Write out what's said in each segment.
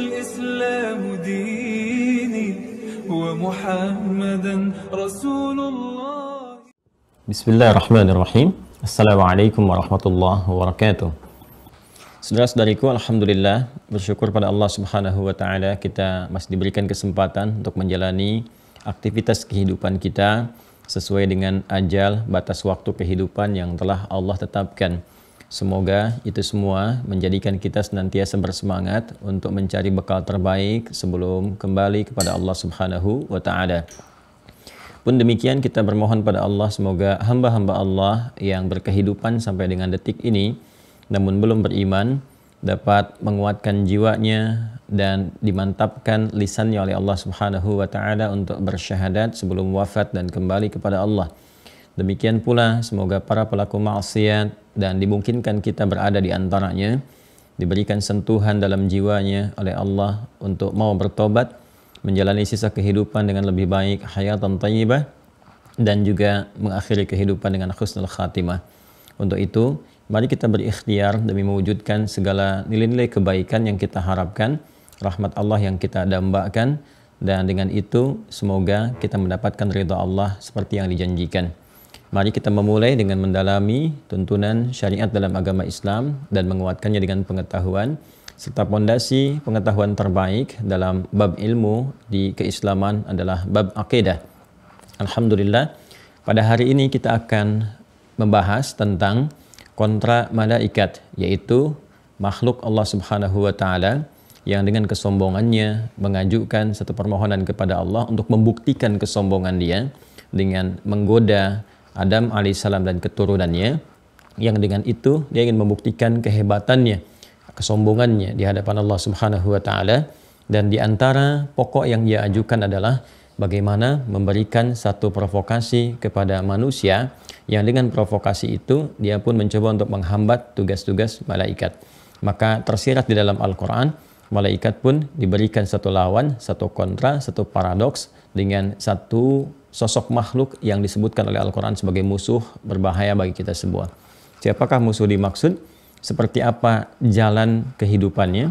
الإسلام ديني ومحمدا رسول الله بسم الله الرحمن الرحيم السلام عليكم ورحمة الله وبركاته Saudara-saudariku, Alhamdulillah, bersyukur pada Allah Subhanahu wa Ta'ala, kita masih diberikan kesempatan untuk menjalani aktivitas kehidupan kita sesuai dengan ajal, batas waktu kehidupan yang telah Allah tetapkan. Semoga itu semua menjadikan kita senantiasa bersemangat untuk mencari bekal terbaik sebelum kembali kepada Allah Subhanahu wa taala. Pun demikian kita bermohon pada Allah semoga hamba-hamba Allah yang berkehidupan sampai dengan detik ini namun belum beriman dapat menguatkan jiwanya dan dimantapkan lisannya oleh Allah Subhanahu wa taala untuk bersyahadat sebelum wafat dan kembali kepada Allah. Demikian pula semoga para pelaku maksiat dan dimungkinkan kita berada di antaranya, diberikan sentuhan dalam jiwanya oleh Allah untuk mau bertobat, menjalani sisa kehidupan dengan lebih baik, hayatan tayyibah, dan juga mengakhiri kehidupan dengan khusnul khatimah. Untuk itu, mari kita berikhtiar demi mewujudkan segala nilai-nilai kebaikan yang kita harapkan, rahmat Allah yang kita dambakan, dan dengan itu semoga kita mendapatkan ridha Allah seperti yang dijanjikan. Mari kita memulai dengan mendalami tuntunan syariat dalam agama Islam dan menguatkannya dengan pengetahuan serta pondasi pengetahuan terbaik dalam bab ilmu di keislaman adalah bab akidah. Alhamdulillah, pada hari ini kita akan membahas tentang kontra malaikat yaitu makhluk Allah Subhanahu wa taala yang dengan kesombongannya mengajukan satu permohonan kepada Allah untuk membuktikan kesombongan dia dengan menggoda Adam alaihissalam dan keturunannya yang dengan itu dia ingin membuktikan kehebatannya, kesombongannya di hadapan Allah Subhanahu wa taala dan di antara pokok yang dia ajukan adalah bagaimana memberikan satu provokasi kepada manusia yang dengan provokasi itu dia pun mencoba untuk menghambat tugas-tugas malaikat. Maka tersirat di dalam Al-Qur'an malaikat pun diberikan satu lawan, satu kontra, satu paradoks dengan satu sosok makhluk yang disebutkan oleh Al-Quran sebagai musuh berbahaya bagi kita semua. Siapakah musuh dimaksud? Seperti apa jalan kehidupannya?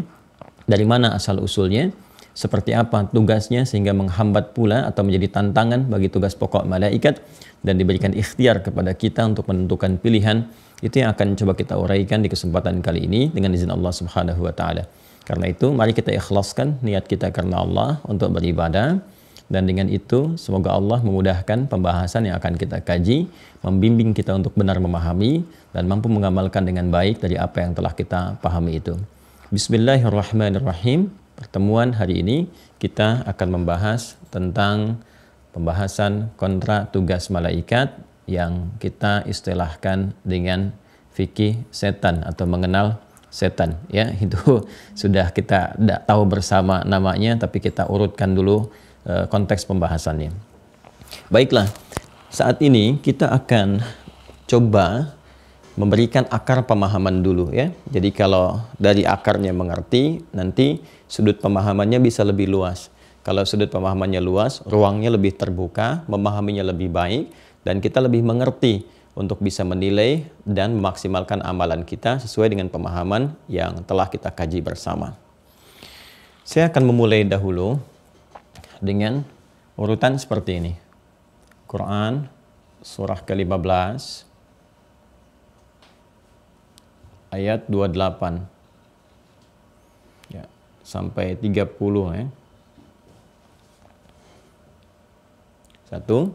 Dari mana asal-usulnya? Seperti apa tugasnya sehingga menghambat pula atau menjadi tantangan bagi tugas pokok malaikat dan diberikan ikhtiar kepada kita untuk menentukan pilihan itu yang akan coba kita uraikan di kesempatan kali ini dengan izin Allah Subhanahu wa taala. Karena itu mari kita ikhlaskan niat kita karena Allah untuk beribadah dan dengan itu, semoga Allah memudahkan pembahasan yang akan kita kaji, membimbing kita untuk benar memahami, dan mampu mengamalkan dengan baik dari apa yang telah kita pahami itu. Bismillahirrahmanirrahim. Pertemuan hari ini kita akan membahas tentang pembahasan kontra tugas malaikat yang kita istilahkan dengan fikih setan atau mengenal setan ya itu sudah kita tahu bersama namanya tapi kita urutkan dulu Eh, konteks pembahasannya. Baiklah, saat ini kita akan coba memberikan akar pemahaman dulu ya. Jadi kalau dari akarnya mengerti, nanti sudut pemahamannya bisa lebih luas. Kalau sudut pemahamannya luas, ruangnya lebih terbuka, memahaminya lebih baik, dan kita lebih mengerti untuk bisa menilai dan memaksimalkan amalan kita sesuai dengan pemahaman yang telah kita kaji bersama. Saya akan memulai dahulu dengan urutan seperti ini. Quran surah ke-15 ayat 28 ya, sampai 30 ya. Satu.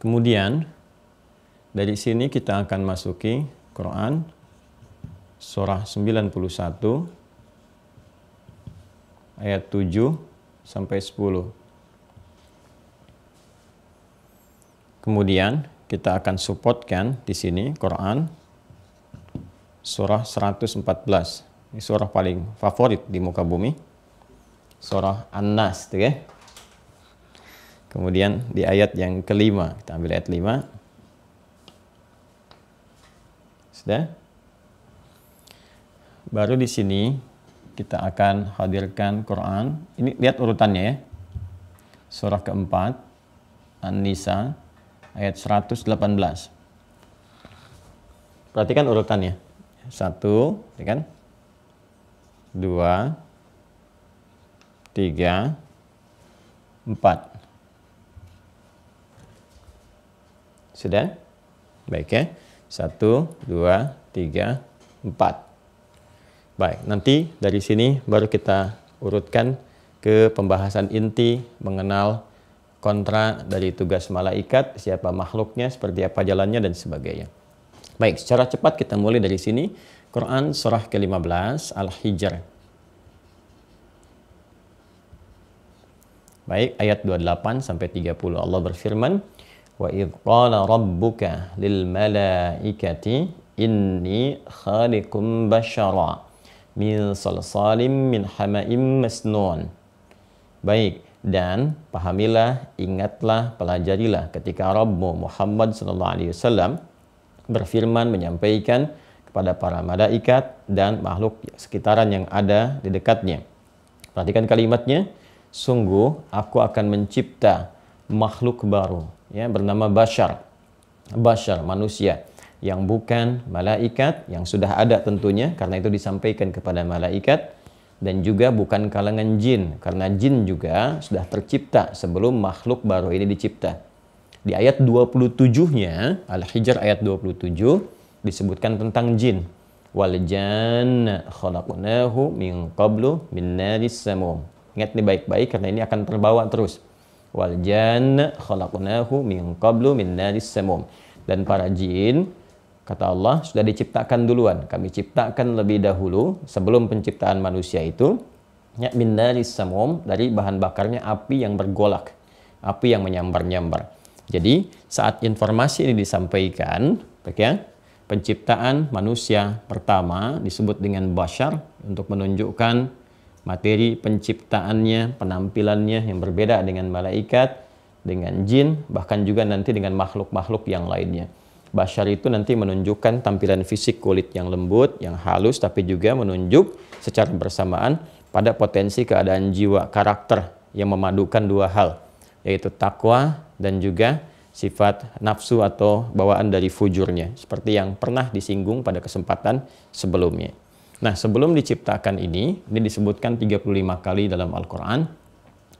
Kemudian dari sini kita akan masuki Quran surah 91 ayat 7 sampai 10. Kemudian kita akan supportkan di sini Quran surah 114. Ini surah paling favorit di muka bumi. Surah An-Nas, Okay? Gitu ya. Kemudian di ayat yang kelima, kita ambil ayat 5. Sudah? Baru di sini kita akan hadirkan Quran. Ini lihat urutannya ya. Surah keempat, An-Nisa, ayat 118. Perhatikan urutannya. Satu, ya kan? Dua, tiga, empat. Sudah? Baik ya. Satu, dua, tiga, empat. Baik, nanti dari sini baru kita urutkan ke pembahasan inti mengenal kontra dari tugas malaikat, siapa makhluknya, seperti apa jalannya, dan sebagainya. Baik, secara cepat kita mulai dari sini. Quran surah ke-15 Al-Hijr. Baik, ayat 28 sampai 30 Allah berfirman, "Wa قَالَ رَبُّكَ rabbuka lil malaikati inni min salsalim min hamaim masnun. Baik, dan pahamilah, ingatlah, pelajarilah ketika Rabbmu Muhammad sallallahu alaihi wasallam berfirman menyampaikan kepada para malaikat dan makhluk sekitaran yang ada di dekatnya. Perhatikan kalimatnya, sungguh aku akan mencipta makhluk baru ya bernama Bashar. Bashar manusia yang bukan malaikat, yang sudah ada tentunya, karena itu disampaikan kepada malaikat, dan juga bukan kalangan jin, karena jin juga sudah tercipta sebelum makhluk baru ini dicipta. Di ayat 27-nya, Al-Hijr ayat 27, disebutkan tentang jin. Wal janna khalaqnahu min qablu min naris samum. Ingat ini baik-baik karena ini akan terbawa terus. Wal janna khalaqnahu min qablu min naris samum. Dan para jin Kata Allah, sudah diciptakan duluan. Kami ciptakan lebih dahulu sebelum penciptaan manusia itu. min dari samum, dari bahan bakarnya api yang bergolak. Api yang menyambar-nyambar. Jadi saat informasi ini disampaikan, ya, penciptaan manusia pertama disebut dengan bashar untuk menunjukkan materi penciptaannya, penampilannya yang berbeda dengan malaikat, dengan jin, bahkan juga nanti dengan makhluk-makhluk yang lainnya. Bashar itu nanti menunjukkan tampilan fisik kulit yang lembut, yang halus, tapi juga menunjuk secara bersamaan pada potensi keadaan jiwa, karakter yang memadukan dua hal, yaitu takwa dan juga sifat nafsu atau bawaan dari fujurnya, seperti yang pernah disinggung pada kesempatan sebelumnya. Nah, sebelum diciptakan ini, ini disebutkan 35 kali dalam Al-Quran,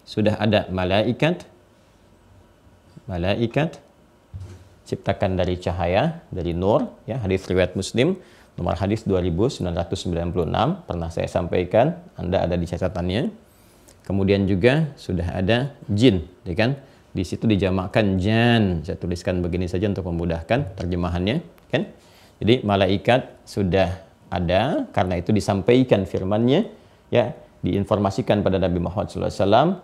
sudah ada malaikat, malaikat, ciptakan dari cahaya, dari nur, ya, hadis riwayat Muslim, nomor hadis 2996, pernah saya sampaikan, Anda ada di catatannya. Kemudian juga sudah ada jin, ya kan? Di situ dijamakkan jan, saya tuliskan begini saja untuk memudahkan terjemahannya, kan? Jadi malaikat sudah ada, karena itu disampaikan firmannya, ya, diinformasikan pada Nabi Muhammad SAW,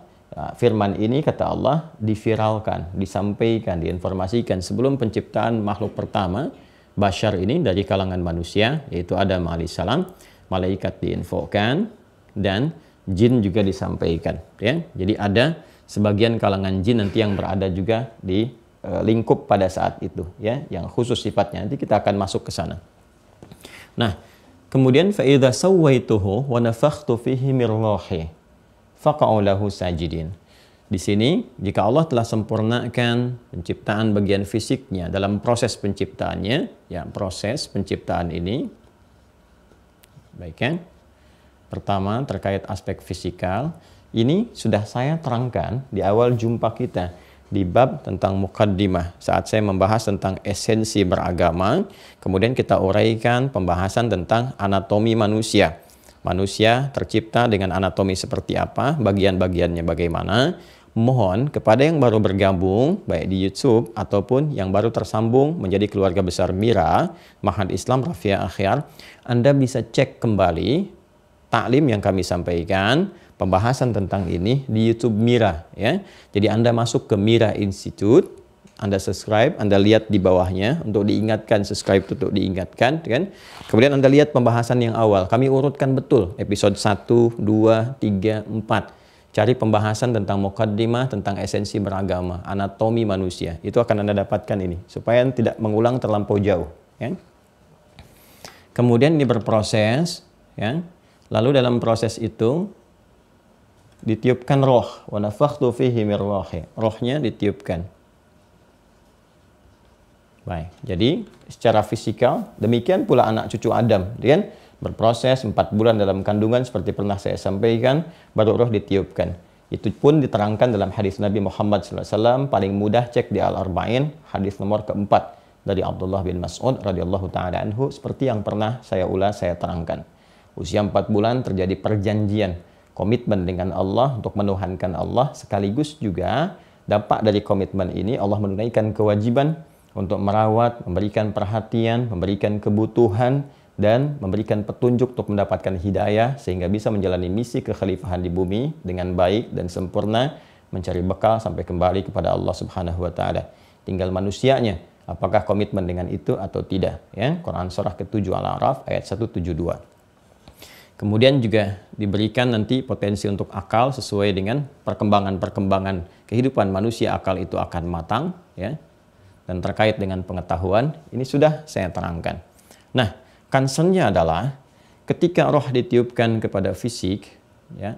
firman ini kata Allah diviralkan, disampaikan, diinformasikan sebelum penciptaan makhluk pertama Bashar ini dari kalangan manusia yaitu Adam alaihissalam malaikat diinfokan dan jin juga disampaikan ya jadi ada sebagian kalangan jin nanti yang berada juga di e, lingkup pada saat itu ya yang khusus sifatnya nanti kita akan masuk ke sana nah kemudian faida sawaituhu wa nafakhtu fihi min faqa'ulahu sajidin. Di sini, jika Allah telah sempurnakan penciptaan bagian fisiknya dalam proses penciptaannya, ya proses penciptaan ini, baik kan? Pertama, terkait aspek fisikal, ini sudah saya terangkan di awal jumpa kita di bab tentang mukaddimah saat saya membahas tentang esensi beragama, kemudian kita uraikan pembahasan tentang anatomi manusia manusia tercipta dengan anatomi seperti apa, bagian-bagiannya bagaimana. Mohon kepada yang baru bergabung, baik di YouTube ataupun yang baru tersambung menjadi keluarga besar Mira, Mahat Islam Rafia Akhyar, Anda bisa cek kembali taklim yang kami sampaikan, pembahasan tentang ini di YouTube Mira. ya. Jadi Anda masuk ke Mira Institute, anda subscribe, Anda lihat di bawahnya untuk diingatkan, subscribe untuk diingatkan kan. Kemudian Anda lihat pembahasan yang awal. Kami urutkan betul episode 1, 2, 3, 4. Cari pembahasan tentang mukaddimah, tentang esensi beragama, anatomi manusia. Itu akan Anda dapatkan ini supaya tidak mengulang terlampau jauh, kan? Kemudian ini berproses, ya. Lalu dalam proses itu ditiupkan roh, wa nafakhtu fihi mir rohnya ditiupkan Baik, jadi secara fisikal demikian pula anak cucu Adam, kan? Berproses 4 bulan dalam kandungan seperti pernah saya sampaikan, baru roh ditiupkan. Itu pun diterangkan dalam hadis Nabi Muhammad SAW, paling mudah cek di Al-Arba'in, hadis nomor keempat dari Abdullah bin Mas'ud radhiyallahu taala anhu seperti yang pernah saya ulas saya terangkan. Usia 4 bulan terjadi perjanjian komitmen dengan Allah untuk menuhankan Allah sekaligus juga dampak dari komitmen ini Allah menunaikan kewajiban untuk merawat, memberikan perhatian, memberikan kebutuhan, dan memberikan petunjuk untuk mendapatkan hidayah sehingga bisa menjalani misi kekhalifahan di bumi dengan baik dan sempurna mencari bekal sampai kembali kepada Allah Subhanahu wa taala. Tinggal manusianya apakah komitmen dengan itu atau tidak ya. Quran surah ke-7 Al-A'raf ayat 172. Kemudian juga diberikan nanti potensi untuk akal sesuai dengan perkembangan-perkembangan kehidupan manusia akal itu akan matang ya dan terkait dengan pengetahuan ini sudah saya terangkan. Nah, concernnya adalah ketika roh ditiupkan kepada fisik, ya,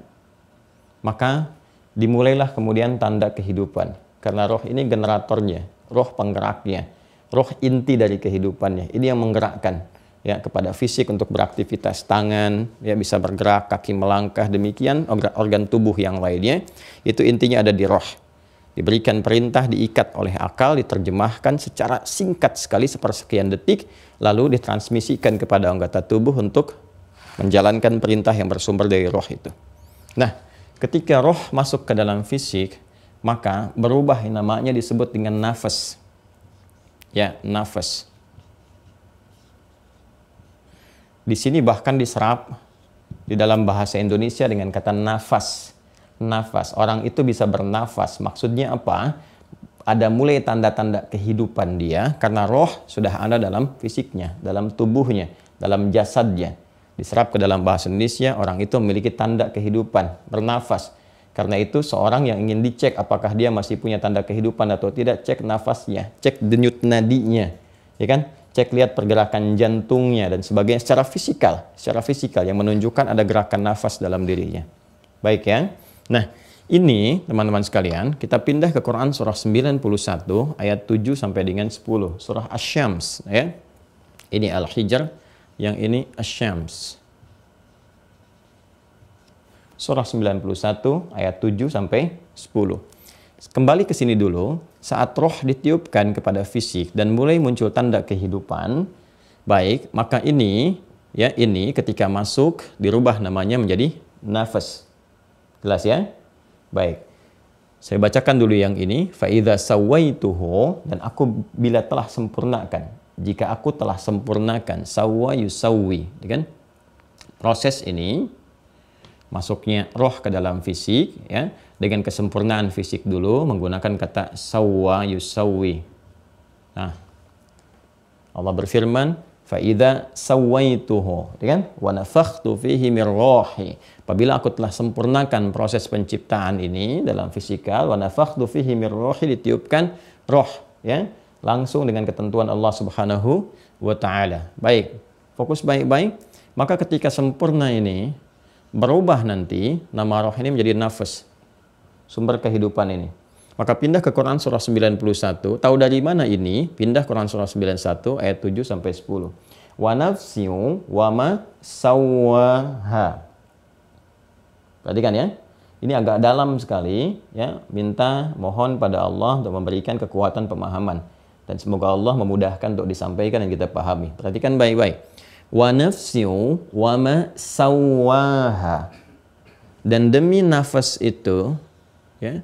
maka dimulailah kemudian tanda kehidupan karena roh ini generatornya, roh penggeraknya, roh inti dari kehidupannya. Ini yang menggerakkan ya kepada fisik untuk beraktivitas tangan, ya bisa bergerak, kaki melangkah demikian organ tubuh yang lainnya. Itu intinya ada di roh. Diberikan perintah diikat oleh akal, diterjemahkan secara singkat sekali sepersekian detik, lalu ditransmisikan kepada anggota tubuh untuk menjalankan perintah yang bersumber dari roh itu. Nah, ketika roh masuk ke dalam fisik, maka berubah namanya disebut dengan nafas. Ya, nafas. Di sini bahkan diserap di dalam bahasa Indonesia dengan kata nafas nafas. Orang itu bisa bernafas. Maksudnya apa? Ada mulai tanda-tanda kehidupan dia karena roh sudah ada dalam fisiknya, dalam tubuhnya, dalam jasadnya. Diserap ke dalam bahasa Indonesia, orang itu memiliki tanda kehidupan, bernafas. Karena itu seorang yang ingin dicek apakah dia masih punya tanda kehidupan atau tidak, cek nafasnya, cek denyut nadinya, ya kan? Cek lihat pergerakan jantungnya dan sebagainya secara fisikal, secara fisikal yang menunjukkan ada gerakan nafas dalam dirinya. Baik ya. Nah, ini teman-teman sekalian, kita pindah ke Quran surah 91 ayat 7 sampai dengan 10, surah Asy-Syams ya. Ini Al-Hijr, yang ini Asy-Syams. Surah 91 ayat 7 sampai 10. Kembali ke sini dulu, saat roh ditiupkan kepada fisik dan mulai muncul tanda kehidupan, baik, maka ini ya ini ketika masuk dirubah namanya menjadi nafas Jelas ya? Baik. Saya bacakan dulu yang ini. Fa'idha sawaituhu. Dan aku bila telah sempurnakan. Jika aku telah sempurnakan. Sawa sawi. Ya kan? Proses ini masuknya roh ke dalam fisik ya dengan kesempurnaan fisik dulu menggunakan kata sawa sawi. nah Allah berfirman faida sawaituhu ya kan wa nafakhtu fihi mirrohi. Apabila aku telah sempurnakan proses penciptaan ini dalam fisikal, wa nafakhtu fihi min ruhi ditiupkan roh, ya, langsung dengan ketentuan Allah Subhanahu wa taala. Baik, fokus baik-baik. Maka ketika sempurna ini berubah nanti nama roh ini menjadi nafas sumber kehidupan ini. Maka pindah ke Quran surah 91. Tahu dari mana ini? Pindah Quran surah 91 ayat 7 sampai 10. Wa nafsiu wa ma sawwaha Perhatikan ya. Ini agak dalam sekali ya, minta mohon pada Allah untuk memberikan kekuatan pemahaman dan semoga Allah memudahkan untuk disampaikan dan kita pahami. Perhatikan baik-baik. Wa nafsiu wa ma sawaha. Dan demi nafas itu ya,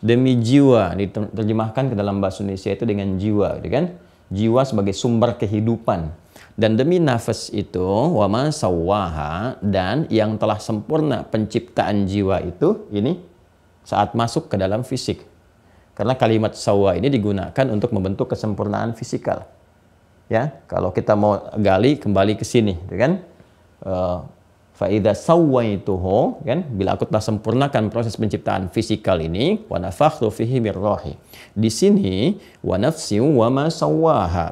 demi jiwa diterjemahkan ke dalam bahasa Indonesia itu dengan jiwa, gitu kan? Jiwa sebagai sumber kehidupan. Dan demi nafas itu, wama sawaha, dan yang telah sempurna penciptaan jiwa itu, ini saat masuk ke dalam fisik. Karena kalimat sawa ini digunakan untuk membentuk kesempurnaan fisikal. Ya, kalau kita mau gali kembali ke sini, gitu kan? Eh, Fa'idha sawwaituhu, kan? Bila aku telah sempurnakan proses penciptaan fisikal ini, wa nafakhtu fihi min rohi. Di sini, wa nafsi wa ma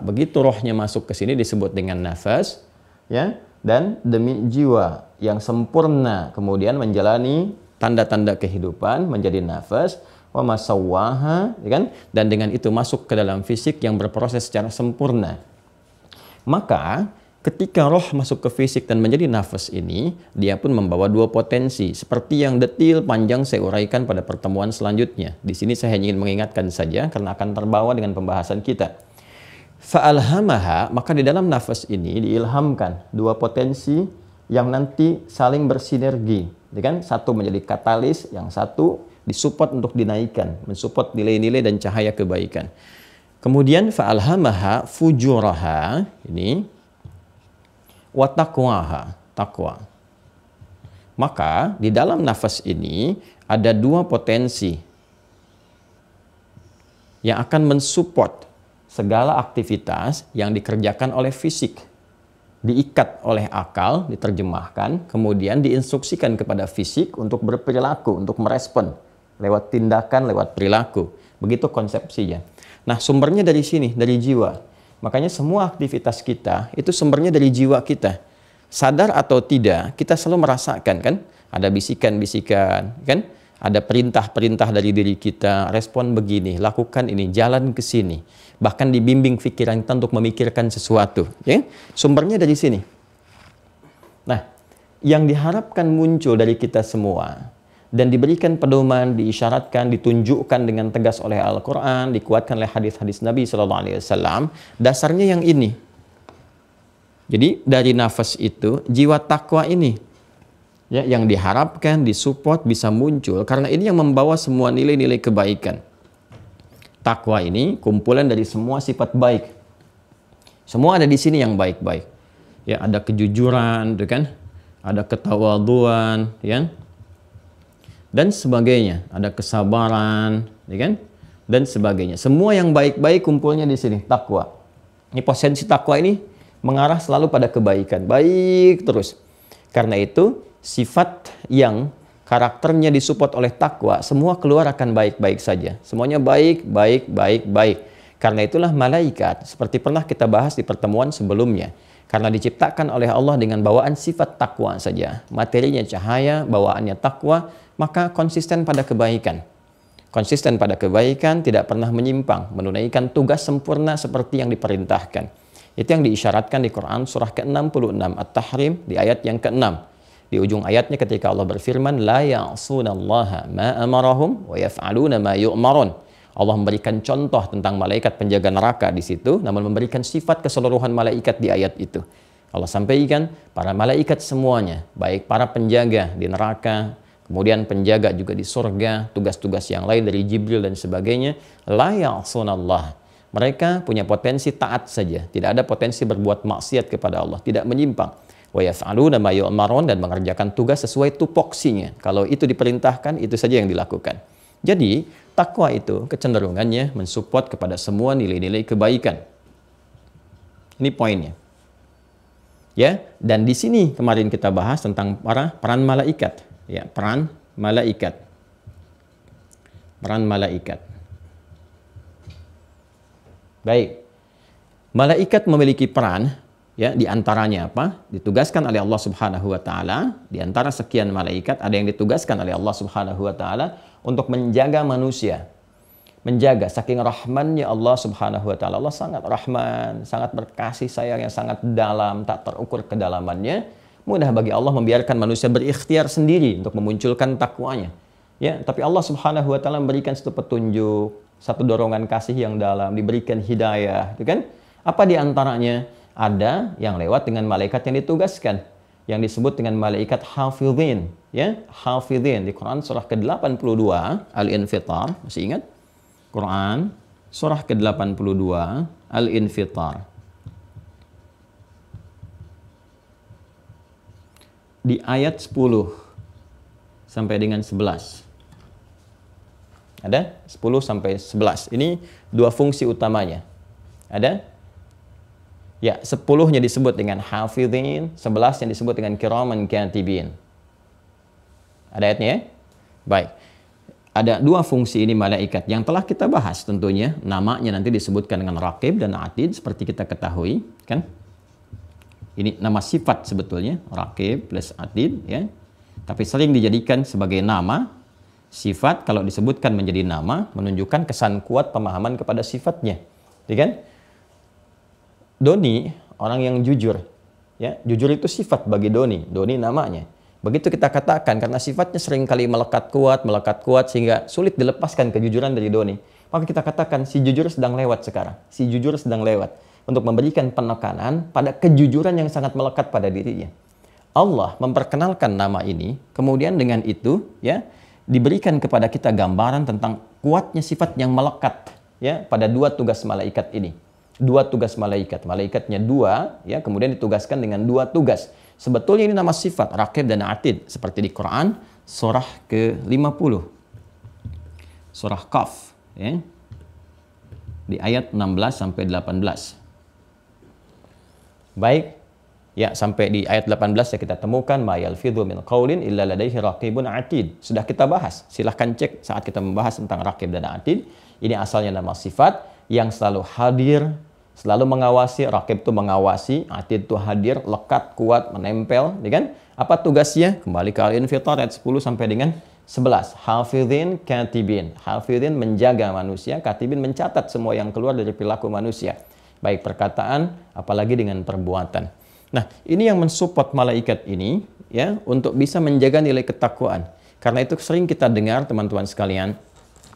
Begitu rohnya masuk ke sini disebut dengan nafas, ya? Dan demi jiwa yang sempurna kemudian menjalani tanda-tanda kehidupan menjadi nafas, wa ma ya kan? Dan dengan itu masuk ke dalam fisik yang berproses secara sempurna. Maka Ketika roh masuk ke fisik dan menjadi nafas ini, dia pun membawa dua potensi, seperti yang detil panjang saya uraikan pada pertemuan selanjutnya. Di sini saya hanya ingin mengingatkan saja, karena akan terbawa dengan pembahasan kita. Fa'alhamaha, maka di dalam nafas ini diilhamkan dua potensi yang nanti saling bersinergi. Gitu kan? Satu menjadi katalis, yang satu disupport untuk dinaikkan, mensupport nilai-nilai dan cahaya kebaikan. Kemudian fa'alhamaha fujuraha, ini wa takwa. Maka di dalam nafas ini ada dua potensi yang akan mensupport segala aktivitas yang dikerjakan oleh fisik. Diikat oleh akal, diterjemahkan, kemudian diinstruksikan kepada fisik untuk berperilaku, untuk merespon lewat tindakan, lewat perilaku. Begitu konsepsinya. Nah, sumbernya dari sini, dari jiwa. Makanya semua aktivitas kita itu sumbernya dari jiwa kita. Sadar atau tidak, kita selalu merasakan kan? Ada bisikan-bisikan, kan? Ada perintah-perintah dari diri kita, respon begini, lakukan ini, jalan ke sini. Bahkan dibimbing pikiran kita untuk memikirkan sesuatu. Ya? Sumbernya dari sini. Nah, yang diharapkan muncul dari kita semua dan diberikan pedoman, diisyaratkan, ditunjukkan dengan tegas oleh Al-Quran, dikuatkan oleh hadis-hadis Nabi SAW, Dasarnya yang ini. Jadi dari nafas itu jiwa takwa ini ya, yang diharapkan, disupport bisa muncul karena ini yang membawa semua nilai-nilai kebaikan. Takwa ini kumpulan dari semua sifat baik. Semua ada di sini yang baik-baik. Ya, ada kejujuran, gitu kan? Ada ketawaduan, ya kan? dan sebagainya. Ada kesabaran, ya kan? Dan sebagainya. Semua yang baik-baik kumpulnya di sini, takwa. Ini potensi takwa ini mengarah selalu pada kebaikan, baik terus. Karena itu, sifat yang karakternya disupport oleh takwa, semua keluar akan baik-baik saja. Semuanya baik, baik, baik, baik. Karena itulah malaikat, seperti pernah kita bahas di pertemuan sebelumnya. Karena diciptakan oleh Allah dengan bawaan sifat takwa saja. Materinya cahaya, bawaannya takwa, maka konsisten pada kebaikan. Konsisten pada kebaikan, tidak pernah menyimpang, menunaikan tugas sempurna seperti yang diperintahkan. Itu yang diisyaratkan di Quran surah ke-66 At-Tahrim di ayat yang ke-6. Di ujung ayatnya ketika Allah berfirman, La ya'asunallaha ma ما wa yaf'aluna ma يؤمرون. Allah memberikan contoh tentang malaikat penjaga neraka di situ, namun memberikan sifat keseluruhan malaikat di ayat itu. Allah sampaikan para malaikat semuanya, baik para penjaga di neraka, kemudian penjaga juga di surga, tugas-tugas yang lain dari Jibril dan sebagainya, la ya'sunallah. Mereka punya potensi taat saja, tidak ada potensi berbuat maksiat kepada Allah, tidak menyimpang. Wa yasaluna ma dan mengerjakan tugas sesuai tupoksinya. Kalau itu diperintahkan, itu saja yang dilakukan. Jadi, takwa itu kecenderungannya mensupport kepada semua nilai-nilai kebaikan. Ini poinnya. Ya, dan di sini kemarin kita bahas tentang para peran malaikat ya peran malaikat peran malaikat baik malaikat memiliki peran ya di antaranya apa ditugaskan oleh Allah Subhanahu wa taala di antara sekian malaikat ada yang ditugaskan oleh Allah Subhanahu wa taala untuk menjaga manusia menjaga saking rahmannya Allah Subhanahu wa taala. Allah sangat rahman, sangat berkasih sayang yang sangat dalam, tak terukur kedalamannya. Mudah bagi Allah membiarkan manusia berikhtiar sendiri untuk memunculkan takwanya. Ya, tapi Allah Subhanahu wa taala memberikan satu petunjuk, satu dorongan kasih yang dalam, diberikan hidayah, itu kan? Apa di antaranya? Ada yang lewat dengan malaikat yang ditugaskan, yang disebut dengan malaikat hafizin, ya, hafizin di Quran surah ke-82 Al-Infitar, masih ingat? Quran surah ke-82 Al-Infitar. di ayat 10 sampai dengan 11. Ada 10 sampai 11. Ini dua fungsi utamanya. Ada? Ya, 10-nya disebut dengan hafizin, 11 yang disebut dengan kiraman katibin. Ada ayatnya ya? Baik. Ada dua fungsi ini malaikat yang telah kita bahas tentunya. Namanya nanti disebutkan dengan rakib dan atid seperti kita ketahui, kan? Ini nama sifat sebetulnya, rakib plus adid ya. Tapi sering dijadikan sebagai nama. Sifat kalau disebutkan menjadi nama menunjukkan kesan kuat pemahaman kepada sifatnya. Ya kan? Doni orang yang jujur. Ya, jujur itu sifat bagi Doni. Doni namanya. Begitu kita katakan karena sifatnya sering kali melekat kuat, melekat kuat sehingga sulit dilepaskan kejujuran dari Doni. Maka kita katakan si jujur sedang lewat sekarang. Si jujur sedang lewat untuk memberikan penekanan pada kejujuran yang sangat melekat pada dirinya. Allah memperkenalkan nama ini, kemudian dengan itu ya diberikan kepada kita gambaran tentang kuatnya sifat yang melekat ya pada dua tugas malaikat ini. Dua tugas malaikat, malaikatnya dua ya kemudian ditugaskan dengan dua tugas. Sebetulnya ini nama sifat rakib dan atid seperti di Quran surah ke-50. Surah Qaf ya. Di ayat 16 sampai 18. Baik, ya sampai di ayat 18 ya kita temukan mayal fidhu min qaulin illa ladaihi raqibun atid. Sudah kita bahas. Silahkan cek saat kita membahas tentang raqib dan atid. Ini asalnya nama sifat yang selalu hadir, selalu mengawasi. Raqib itu mengawasi, atid itu hadir, lekat, kuat, menempel, ya kan? Apa tugasnya? Kembali ke Al-Infitar ayat 10 sampai dengan 11. Hafidhin katibin. Hafidhin menjaga manusia, katibin mencatat semua yang keluar dari perilaku manusia baik perkataan apalagi dengan perbuatan. Nah, ini yang mensupport malaikat ini ya untuk bisa menjaga nilai ketakwaan. Karena itu sering kita dengar teman-teman sekalian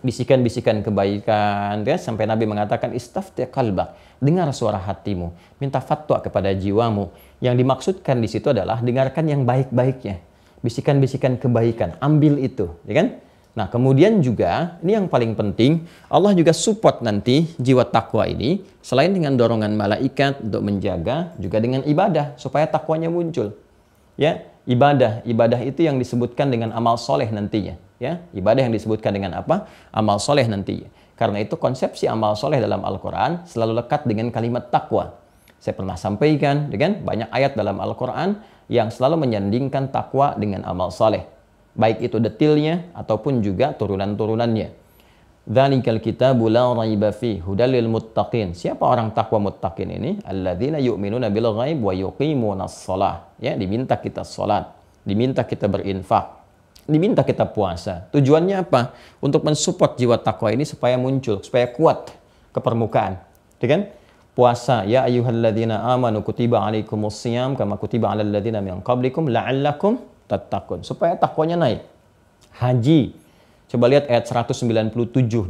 bisikan-bisikan kebaikan ya sampai Nabi mengatakan istafti kalbak dengar suara hatimu minta fatwa kepada jiwamu yang dimaksudkan di situ adalah dengarkan yang baik-baiknya bisikan-bisikan kebaikan ambil itu ya kan Nah, kemudian juga ini yang paling penting, Allah juga support nanti jiwa takwa ini selain dengan dorongan malaikat untuk menjaga juga dengan ibadah supaya takwanya muncul. Ya, ibadah, ibadah itu yang disebutkan dengan amal soleh nantinya, ya. Ibadah yang disebutkan dengan apa? Amal soleh nantinya. Karena itu konsepsi amal soleh dalam Al-Qur'an selalu lekat dengan kalimat takwa. Saya pernah sampaikan, dengan banyak ayat dalam Al-Qur'an yang selalu menyandingkan takwa dengan amal soleh baik itu detilnya ataupun juga turunan-turunannya. Dzalikal kitabu la raiba fi hudalil muttaqin. Siapa orang takwa muttaqin ini? Alladzina yu'minuna bil ghaib wa yuqimuna shalah. Ya, diminta kita salat, diminta kita berinfak, diminta kita puasa. Tujuannya apa? Untuk mensupport jiwa takwa ini supaya muncul, supaya kuat ke permukaan. Ya kan? Puasa, ya ayyuhalladzina amanu kutiba alaikumus siyam kama kutiba alal ladzina min qablikum la'allakum tattaqun supaya takwanya naik. Haji. Coba lihat ayat 197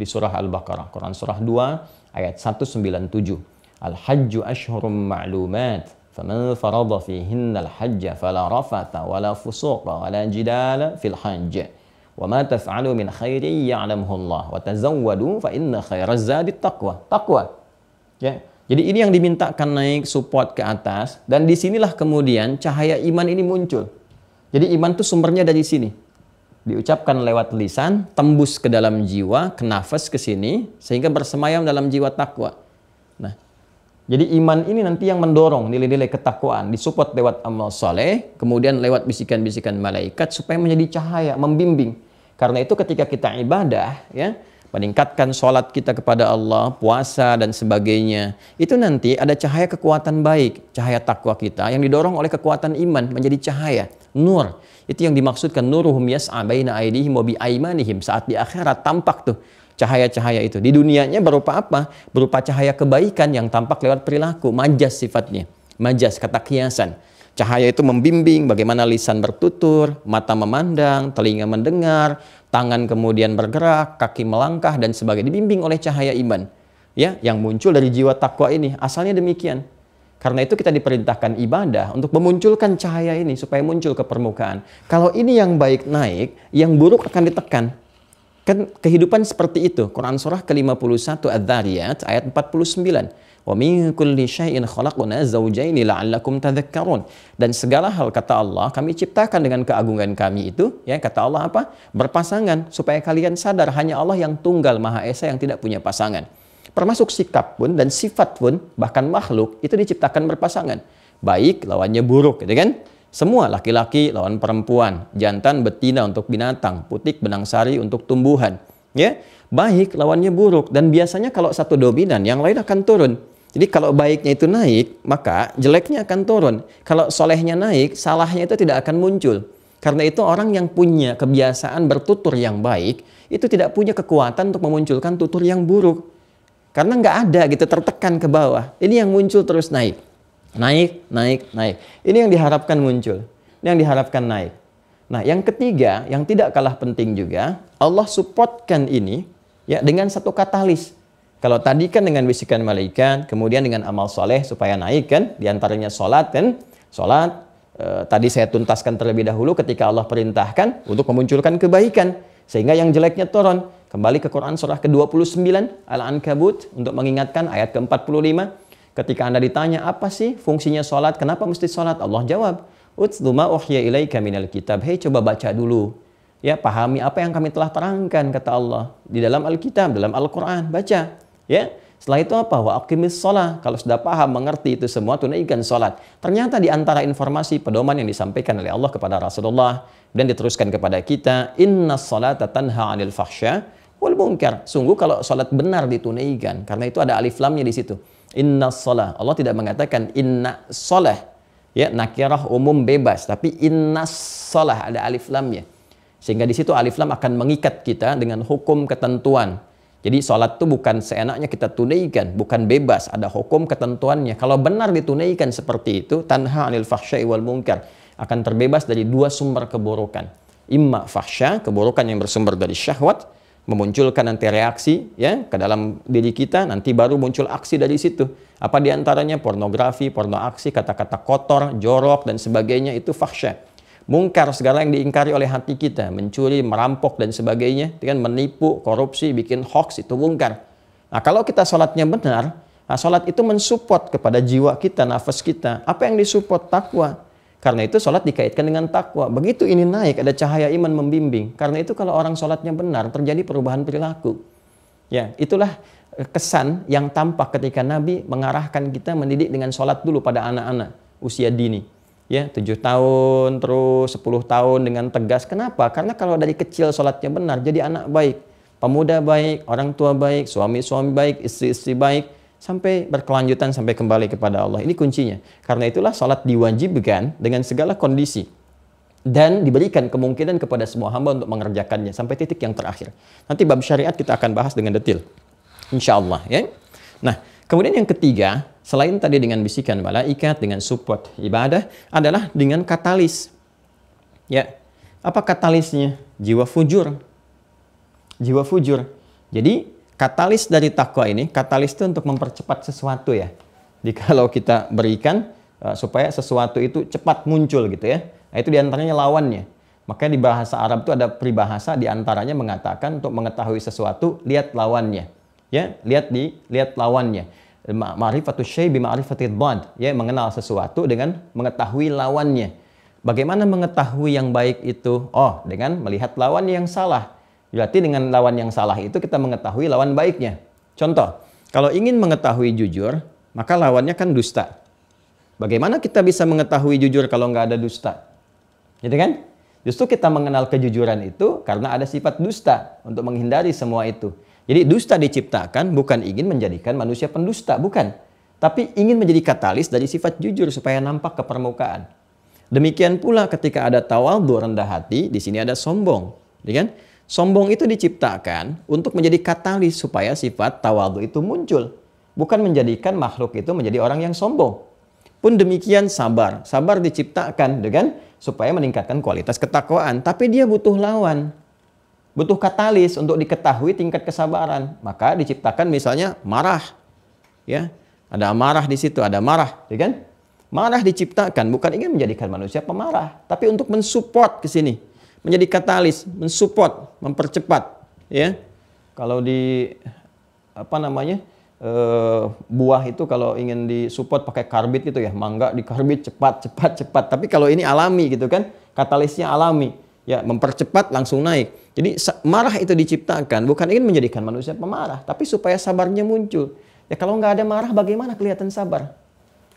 di surah Al-Baqarah, Quran surah 2 ayat 197. Al-hajju ashhurum ma'lumat فمن فرض فيهن الحج فلا رفث ولا fil ولا جدال في الحج وما khairin من خير يعلمه الله fa فإن خير الزاد التقوى تقوى ya. Jadi ini yang dimintakan naik support ke atas dan disinilah kemudian cahaya iman ini muncul. Jadi iman itu sumbernya dari sini. Diucapkan lewat lisan, tembus ke dalam jiwa, ke nafas ke sini, sehingga bersemayam dalam jiwa takwa. Nah, jadi iman ini nanti yang mendorong nilai-nilai ketakwaan, disupport lewat amal soleh, kemudian lewat bisikan-bisikan malaikat supaya menjadi cahaya, membimbing. Karena itu ketika kita ibadah, ya, meningkatkan sholat kita kepada Allah, puasa dan sebagainya. Itu nanti ada cahaya kekuatan baik, cahaya takwa kita yang didorong oleh kekuatan iman menjadi cahaya, nur. Itu yang dimaksudkan nuruhum yas'a baina aidihim wa bi aimanihim. Saat di akhirat tampak tuh cahaya-cahaya itu. Di dunianya berupa apa? Berupa cahaya kebaikan yang tampak lewat perilaku, majas sifatnya. Majas, kata kiasan. Cahaya itu membimbing bagaimana lisan bertutur, mata memandang, telinga mendengar, tangan kemudian bergerak, kaki melangkah dan sebagainya dibimbing oleh cahaya iman ya yang muncul dari jiwa takwa ini. Asalnya demikian. Karena itu kita diperintahkan ibadah untuk memunculkan cahaya ini supaya muncul ke permukaan. Kalau ini yang baik naik, yang buruk akan ditekan. Kan kehidupan seperti itu. Quran surah ke-51 Adz-Dzariyat ayat 49. Dan segala hal kata Allah kami ciptakan dengan keagungan kami itu, ya kata Allah apa? Berpasangan supaya kalian sadar hanya Allah yang tunggal Maha Esa yang tidak punya pasangan. Termasuk sikap pun dan sifat pun bahkan makhluk itu diciptakan berpasangan. Baik lawannya buruk gitu kan? Semua laki-laki lawan perempuan, jantan betina untuk binatang, putik benang sari untuk tumbuhan. Ya, baik lawannya buruk dan biasanya kalau satu dominan yang lain akan turun. Jadi kalau baiknya itu naik, maka jeleknya akan turun. Kalau solehnya naik, salahnya itu tidak akan muncul. Karena itu orang yang punya kebiasaan bertutur yang baik, itu tidak punya kekuatan untuk memunculkan tutur yang buruk. Karena nggak ada gitu, tertekan ke bawah. Ini yang muncul terus naik. Naik, naik, naik. Ini yang diharapkan muncul. Ini yang diharapkan naik. Nah yang ketiga, yang tidak kalah penting juga, Allah supportkan ini ya dengan satu katalis kalau tadi kan dengan bisikan malaikat, kemudian dengan amal soleh supaya naik kan, diantaranya sholat kan, sholat, e, eh, tadi saya tuntaskan terlebih dahulu ketika Allah perintahkan untuk memunculkan kebaikan, sehingga yang jeleknya turun. Kembali ke Quran surah ke-29, Al-Ankabut, untuk mengingatkan ayat ke-45, ketika Anda ditanya apa sih fungsinya sholat, kenapa mesti sholat? Allah jawab, Utslu uhya ilaika minal kitab. Hei, coba baca dulu ya pahami apa yang kami telah terangkan kata Allah di dalam Alkitab, dalam Al-Qur'an, baca. Ya, setelah itu apa? Wa aqimis sholat. Kalau sudah paham, mengerti itu semua, tunaikan sholat. Ternyata di antara informasi pedoman yang disampaikan oleh Allah kepada Rasulullah dan diteruskan kepada kita, inna sholata tanha anil fahsya wal munkar. Sungguh kalau sholat benar ditunaikan, karena itu ada alif lamnya di situ. Inna sholat. Allah tidak mengatakan inna sholat. Ya, nakirah umum bebas, tapi inna sholat ada alif lamnya. Sehingga di situ alif lam akan mengikat kita dengan hukum ketentuan jadi sholat itu bukan seenaknya kita tunaikan, bukan bebas, ada hukum ketentuannya. Kalau benar ditunaikan seperti itu, tanha anil fahsyai wal munkar, akan terbebas dari dua sumber keburukan. Imma fahsya, keburukan yang bersumber dari syahwat, memunculkan nanti reaksi ya ke dalam diri kita nanti baru muncul aksi dari situ apa diantaranya pornografi porno aksi kata-kata kotor jorok dan sebagainya itu fahsyah mungkar segala yang diingkari oleh hati kita, mencuri, merampok dan sebagainya, dengan menipu, korupsi, bikin hoax itu mungkar. Nah, kalau kita sholatnya benar, nah, sholat itu mensupport kepada jiwa kita, nafas kita. Apa yang disupport takwa? Karena itu sholat dikaitkan dengan takwa. Begitu ini naik, ada cahaya iman membimbing. Karena itu kalau orang sholatnya benar, terjadi perubahan perilaku. Ya, itulah eh, kesan yang tampak ketika Nabi mengarahkan kita mendidik dengan sholat dulu pada anak-anak usia dini ya tujuh tahun terus sepuluh tahun dengan tegas kenapa karena kalau dari kecil sholatnya benar jadi anak baik pemuda baik orang tua baik suami suami baik istri-istri baik sampai berkelanjutan sampai kembali kepada Allah ini kuncinya karena itulah sholat diwajibkan dengan segala kondisi dan diberikan kemungkinan kepada semua hamba untuk mengerjakannya sampai titik yang terakhir nanti bab syariat kita akan bahas dengan detail, insya Allah ya nah Kemudian yang ketiga, selain tadi dengan bisikan malaikat, dengan support ibadah, adalah dengan katalis. Ya, apa katalisnya? Jiwa fujur. Jiwa fujur. Jadi, katalis dari takwa ini, katalis itu untuk mempercepat sesuatu ya. Jadi kalau kita berikan, eh, supaya sesuatu itu cepat muncul gitu ya. Nah, itu diantaranya lawannya. Makanya di bahasa Arab itu ada peribahasa diantaranya mengatakan untuk mengetahui sesuatu, lihat lawannya. Ya, lihat di lihat lawannya. Ma'rifatus syai bi ma'rifatid ya mengenal sesuatu dengan mengetahui lawannya. Bagaimana mengetahui yang baik itu? Oh, dengan melihat lawan yang salah. Berarti dengan lawan yang salah itu kita mengetahui lawan baiknya. Contoh, kalau ingin mengetahui jujur, maka lawannya kan dusta. Bagaimana kita bisa mengetahui jujur kalau nggak ada dusta? Gitu kan? Justru kita mengenal kejujuran itu karena ada sifat dusta untuk menghindari semua itu. Jadi dusta diciptakan bukan ingin menjadikan manusia pendusta, bukan. Tapi ingin menjadi katalis dari sifat jujur supaya nampak ke permukaan. Demikian pula ketika ada tawadhu rendah hati, di sini ada sombong, dengan ya Sombong itu diciptakan untuk menjadi katalis supaya sifat tawadhu itu muncul, bukan menjadikan makhluk itu menjadi orang yang sombong. Pun demikian sabar. Sabar diciptakan dengan supaya meningkatkan kualitas ketakwaan, tapi dia butuh lawan butuh katalis untuk diketahui tingkat kesabaran. Maka diciptakan misalnya marah. Ya. Ada marah di situ, ada marah, ya kan? Marah diciptakan bukan ingin menjadikan manusia pemarah, tapi untuk mensupport ke sini. Menjadi katalis, mensupport, mempercepat, ya. Kalau di apa namanya? Uh, buah itu kalau ingin disupport pakai karbit gitu ya, mangga di karbit cepat cepat cepat. Tapi kalau ini alami gitu kan, katalisnya alami. Ya, mempercepat langsung naik. Jadi marah itu diciptakan bukan ingin menjadikan manusia pemarah, tapi supaya sabarnya muncul. Ya kalau nggak ada marah bagaimana kelihatan sabar?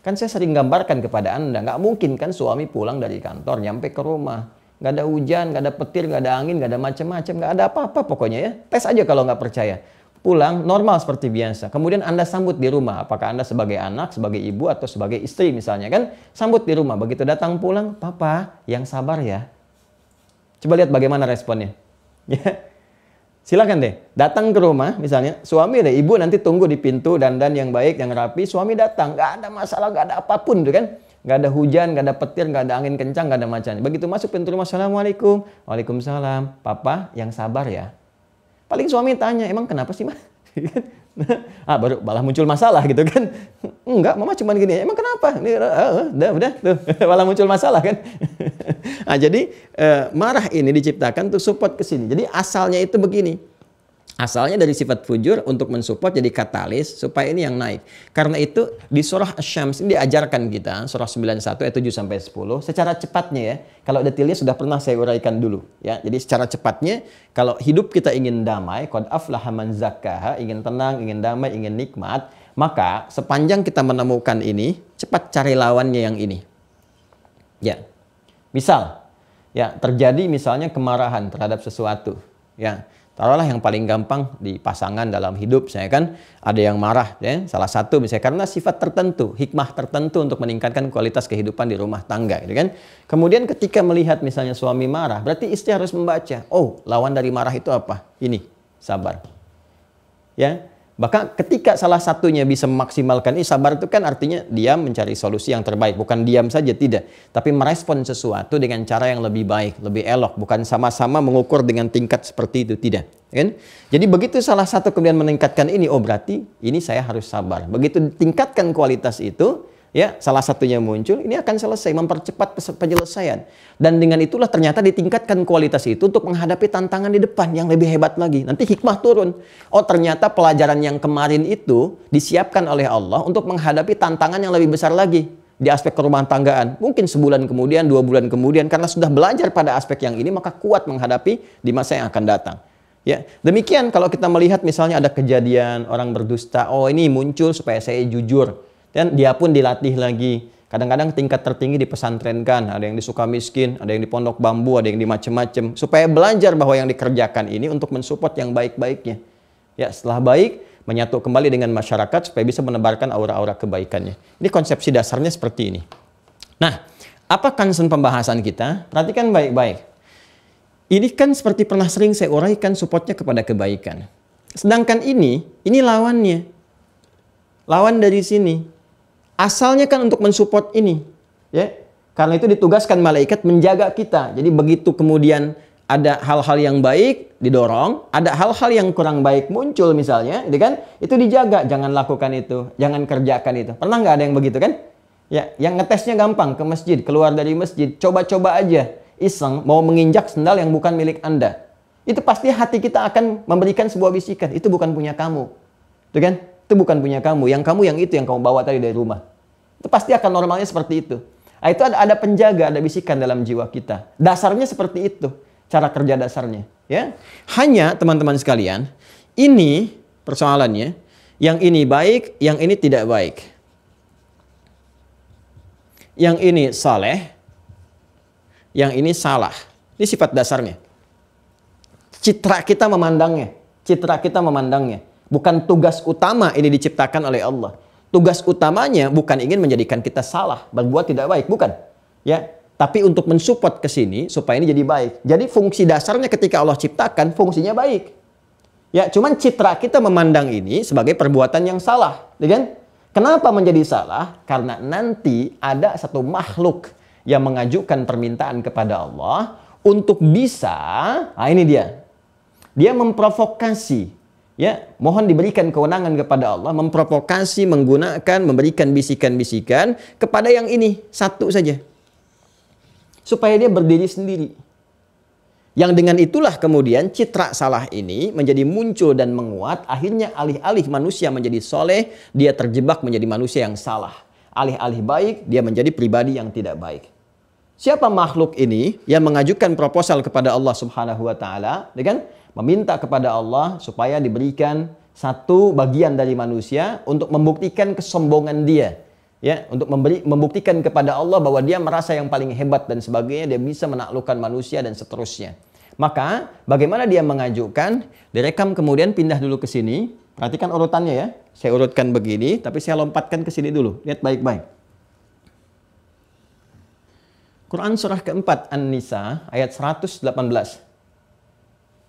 Kan saya sering gambarkan kepada Anda, nggak mungkin kan suami pulang dari kantor nyampe ke rumah. Nggak ada hujan, nggak ada petir, nggak ada angin, nggak ada macam-macam, nggak ada apa-apa pokoknya ya. Tes aja kalau nggak percaya. Pulang normal seperti biasa. Kemudian Anda sambut di rumah. Apakah Anda sebagai anak, sebagai ibu, atau sebagai istri misalnya kan. Sambut di rumah. Begitu datang pulang, papa yang sabar ya. Coba lihat bagaimana responnya. Ya. Silakan deh, datang ke rumah misalnya, suami deh, ibu nanti tunggu di pintu dan yang baik, yang rapi, suami datang, nggak ada masalah, nggak ada apapun tuh kan. Nggak ada hujan, nggak ada petir, nggak ada angin kencang, nggak ada macan. Begitu masuk pintu rumah, Assalamualaikum, Waalaikumsalam, Papa yang sabar ya. Paling suami tanya, emang kenapa sih mah? Gitu kan. ah baru malah muncul masalah gitu kan enggak mama cuman gini emang kenapa ini eh, eh, eh, udah udah tuh gitu. malah muncul masalah kan ah jadi marah ini diciptakan tuh support ke sini jadi asalnya itu begini Asalnya dari sifat fujur untuk mensupport jadi katalis supaya ini yang naik. Karena itu di surah Asy-Syams ini diajarkan kita surah 91 ayat 7 sampai 10 secara cepatnya ya. Kalau detailnya sudah pernah saya uraikan dulu ya. Jadi secara cepatnya kalau hidup kita ingin damai, qad aflaha man zakkaha, ingin tenang, ingin damai, ingin nikmat, maka sepanjang kita menemukan ini, cepat cari lawannya yang ini. Ya. Misal ya terjadi misalnya kemarahan terhadap sesuatu ya taruhlah yang paling gampang di pasangan dalam hidup saya kan ada yang marah ya salah satu misalnya karena sifat tertentu hikmah tertentu untuk meningkatkan kualitas kehidupan di rumah tangga gitu kan kemudian ketika melihat misalnya suami marah berarti istri harus membaca oh lawan dari marah itu apa ini sabar ya Bahkan ketika salah satunya bisa memaksimalkan ini, sabar itu kan artinya diam mencari solusi yang terbaik. Bukan diam saja, tidak. Tapi merespon sesuatu dengan cara yang lebih baik, lebih elok. Bukan sama-sama mengukur dengan tingkat seperti itu, tidak. Kan? Jadi begitu salah satu kemudian meningkatkan ini, oh berarti ini saya harus sabar. Begitu tingkatkan kualitas itu, ya salah satunya muncul, ini akan selesai mempercepat penyelesaian. Dan dengan itulah ternyata ditingkatkan kualitas itu untuk menghadapi tantangan di depan yang lebih hebat lagi. Nanti hikmah turun. Oh, ternyata pelajaran yang kemarin itu disiapkan oleh Allah untuk menghadapi tantangan yang lebih besar lagi di aspek kerumahan tanggaan. Mungkin sebulan kemudian, dua bulan kemudian, karena sudah belajar pada aspek yang ini, maka kuat menghadapi di masa yang akan datang. Ya, demikian kalau kita melihat misalnya ada kejadian orang berdusta, oh ini muncul supaya saya jujur. Dan dia pun dilatih lagi. Kadang-kadang tingkat tertinggi dipesantrenkan, ada yang disuka miskin, ada yang di Pondok Bambu, ada yang di macem-macem. Supaya belajar bahwa yang dikerjakan ini untuk mensupport yang baik-baiknya. Ya, setelah baik, menyatu kembali dengan masyarakat supaya bisa menebarkan aura-aura kebaikannya. Ini konsepsi dasarnya seperti ini. Nah, apa concern pembahasan kita? Perhatikan baik-baik. Ini kan seperti pernah sering saya uraikan supportnya kepada kebaikan. Sedangkan ini, ini lawannya. Lawan dari sini. Asalnya kan untuk mensupport ini, ya. Karena itu ditugaskan malaikat menjaga kita. Jadi begitu kemudian ada hal-hal yang baik didorong, ada hal-hal yang kurang baik muncul misalnya, itu kan? Itu dijaga, jangan lakukan itu, jangan kerjakan itu. Pernah nggak ada yang begitu kan? Ya, yang ngetesnya gampang ke masjid, keluar dari masjid, coba-coba aja, iseng mau menginjak sendal yang bukan milik anda. Itu pasti hati kita akan memberikan sebuah bisikan, itu bukan punya kamu, tuh gitu kan? Itu bukan punya kamu. Yang kamu yang itu yang kamu bawa tadi dari rumah. Itu pasti akan normalnya seperti itu. Nah, itu ada, ada penjaga, ada bisikan dalam jiwa kita. Dasarnya seperti itu. Cara kerja dasarnya. ya Hanya teman-teman sekalian, ini persoalannya. Yang ini baik, yang ini tidak baik. Yang ini saleh, yang ini salah. Ini sifat dasarnya. Citra kita memandangnya. Citra kita memandangnya. Bukan tugas utama ini diciptakan oleh Allah. Tugas utamanya bukan ingin menjadikan kita salah, berbuat tidak baik, bukan. Ya, tapi untuk mensupport ke sini supaya ini jadi baik. Jadi fungsi dasarnya ketika Allah ciptakan fungsinya baik. Ya, cuman citra kita memandang ini sebagai perbuatan yang salah, ya kan? Kenapa menjadi salah? Karena nanti ada satu makhluk yang mengajukan permintaan kepada Allah untuk bisa, nah ini dia. Dia memprovokasi ya mohon diberikan kewenangan kepada Allah memprovokasi menggunakan memberikan bisikan-bisikan kepada yang ini satu saja supaya dia berdiri sendiri yang dengan itulah kemudian citra salah ini menjadi muncul dan menguat akhirnya alih-alih manusia menjadi soleh dia terjebak menjadi manusia yang salah alih-alih baik dia menjadi pribadi yang tidak baik siapa makhluk ini yang mengajukan proposal kepada Allah Subhanahu wa taala dengan meminta kepada Allah supaya diberikan satu bagian dari manusia untuk membuktikan kesombongan dia ya untuk memberi membuktikan kepada Allah bahwa dia merasa yang paling hebat dan sebagainya dia bisa menaklukkan manusia dan seterusnya maka bagaimana dia mengajukan direkam kemudian pindah dulu ke sini perhatikan urutannya ya saya urutkan begini tapi saya lompatkan ke sini dulu lihat baik-baik Quran surah keempat An-Nisa ayat 118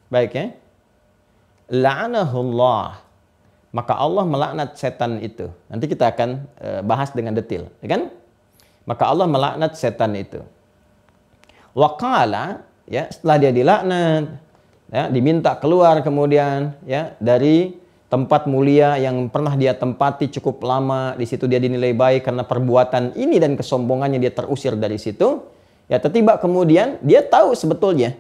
Baik ya. La'anahullah. Maka Allah melaknat setan itu. Nanti kita akan eh, bahas dengan detail, ya kan? Maka Allah melaknat setan itu. Wakala ya setelah dia dilaknat, ya, diminta keluar kemudian ya dari tempat mulia yang pernah dia tempati cukup lama di situ dia dinilai baik karena perbuatan ini dan kesombongannya dia terusir dari situ ya tiba kemudian dia tahu sebetulnya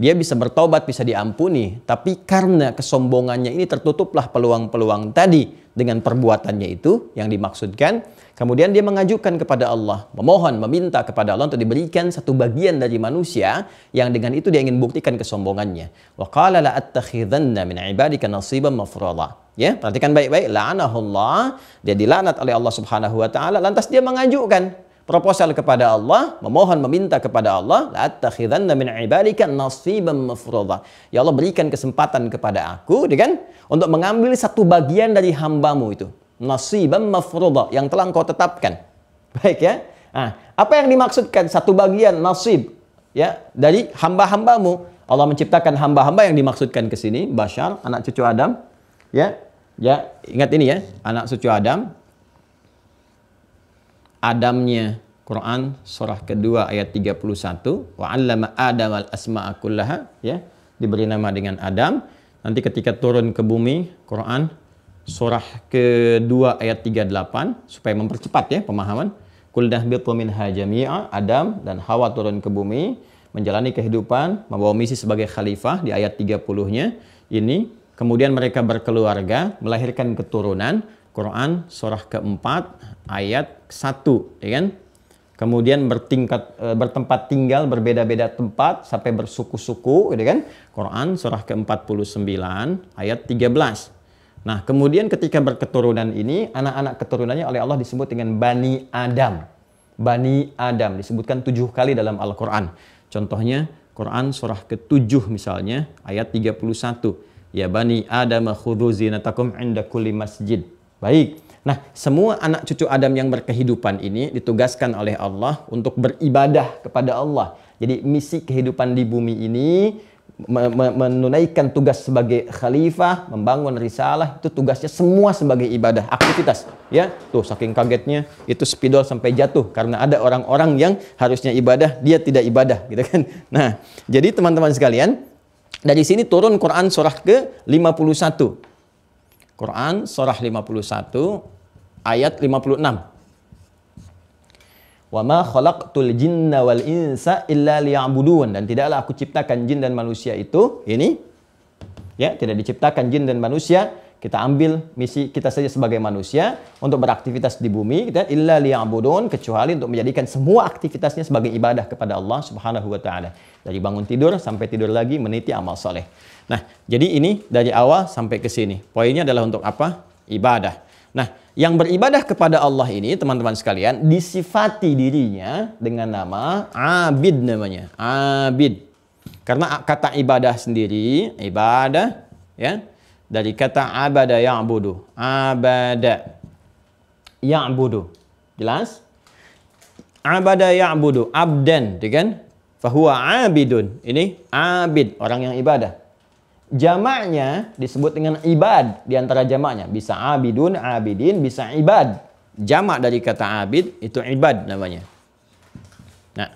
dia bisa bertobat, bisa diampuni. Tapi karena kesombongannya ini tertutuplah peluang-peluang tadi dengan perbuatannya itu yang dimaksudkan. Kemudian dia mengajukan kepada Allah, memohon, meminta kepada Allah untuk diberikan satu bagian dari manusia yang dengan itu dia ingin buktikan kesombongannya. Wa qala la attakhidhanna min ibadika nasiban mafrada. Ya, perhatikan baik-baik. Allah. dia dilaknat oleh Allah Subhanahu wa taala lantas dia mengajukan proposal kepada Allah, memohon meminta kepada Allah, "Attakhidanna min ibadika nasiban mafruḍa." Ya Allah, berikan kesempatan kepada aku dengan untuk mengambil satu bagian dari hambamu itu. Nasiban mafruḍa yang telah engkau tetapkan. Baik ya. Nah, apa yang dimaksudkan satu bagian nasib ya dari hamba-hambamu? Allah menciptakan hamba-hamba yang dimaksudkan ke sini, Bashar, anak cucu Adam, ya. Ya, ingat ini ya, anak cucu Adam, Adamnya Quran surah kedua ayat 31 wa 'allama Adam al asma'a kullaha ya diberi nama dengan Adam nanti ketika turun ke bumi Quran surah kedua ayat 38 supaya mempercepat ya pemahaman kuldah bitu min hajami'a Adam dan Hawa turun ke bumi menjalani kehidupan membawa misi sebagai khalifah di ayat 30-nya ini kemudian mereka berkeluarga melahirkan keturunan Quran surah keempat ayat satu, ya kan kemudian bertingkat e, bertempat tinggal berbeda-beda tempat sampai bersuku-suku ya kan Quran surah ke-49 ayat 13 nah kemudian ketika berketurunan ini anak-anak keturunannya oleh Allah disebut dengan Bani Adam Bani Adam disebutkan tujuh kali dalam Al-Quran contohnya Quran surah ke-7 misalnya ayat 31 ya Bani Adam khudhu zinatakum inda kulli masjid Baik. Nah, semua anak cucu Adam yang berkehidupan ini ditugaskan oleh Allah untuk beribadah kepada Allah. Jadi misi kehidupan di bumi ini menunaikan tugas sebagai khalifah, membangun risalah itu tugasnya semua sebagai ibadah, aktivitas, ya. Tuh saking kagetnya itu spidol sampai jatuh karena ada orang-orang yang harusnya ibadah, dia tidak ibadah, gitu kan. Nah, jadi teman-teman sekalian, dari sini turun Quran surah ke-51. Quran surah 51 ayat 56. Wa ma khalaqtul jinna wal insa illa liya'budun dan tidaklah aku ciptakan jin dan manusia itu ini ya tidak diciptakan jin dan manusia kita ambil misi kita saja sebagai manusia untuk beraktivitas di bumi kita illa liya'budun kecuali untuk menjadikan semua aktivitasnya sebagai ibadah kepada Allah Subhanahu wa taala dari bangun tidur sampai tidur lagi meniti amal soleh nah jadi ini dari awal sampai ke sini poinnya adalah untuk apa ibadah nah yang beribadah kepada Allah ini teman-teman sekalian disifati dirinya dengan nama abid namanya abid karena kata ibadah sendiri ibadah ya dari kata abada ya'budu. Abada ya'budu. Jelas? Abada ya'budu, abdan, gitu kan? Fahuwa abidun. Ini abid, orang yang ibadah. Jamaknya disebut dengan ibad di antara jamaknya. Bisa abidun, abidin, bisa ibad. Jamak dari kata abid itu ibad namanya. Nah,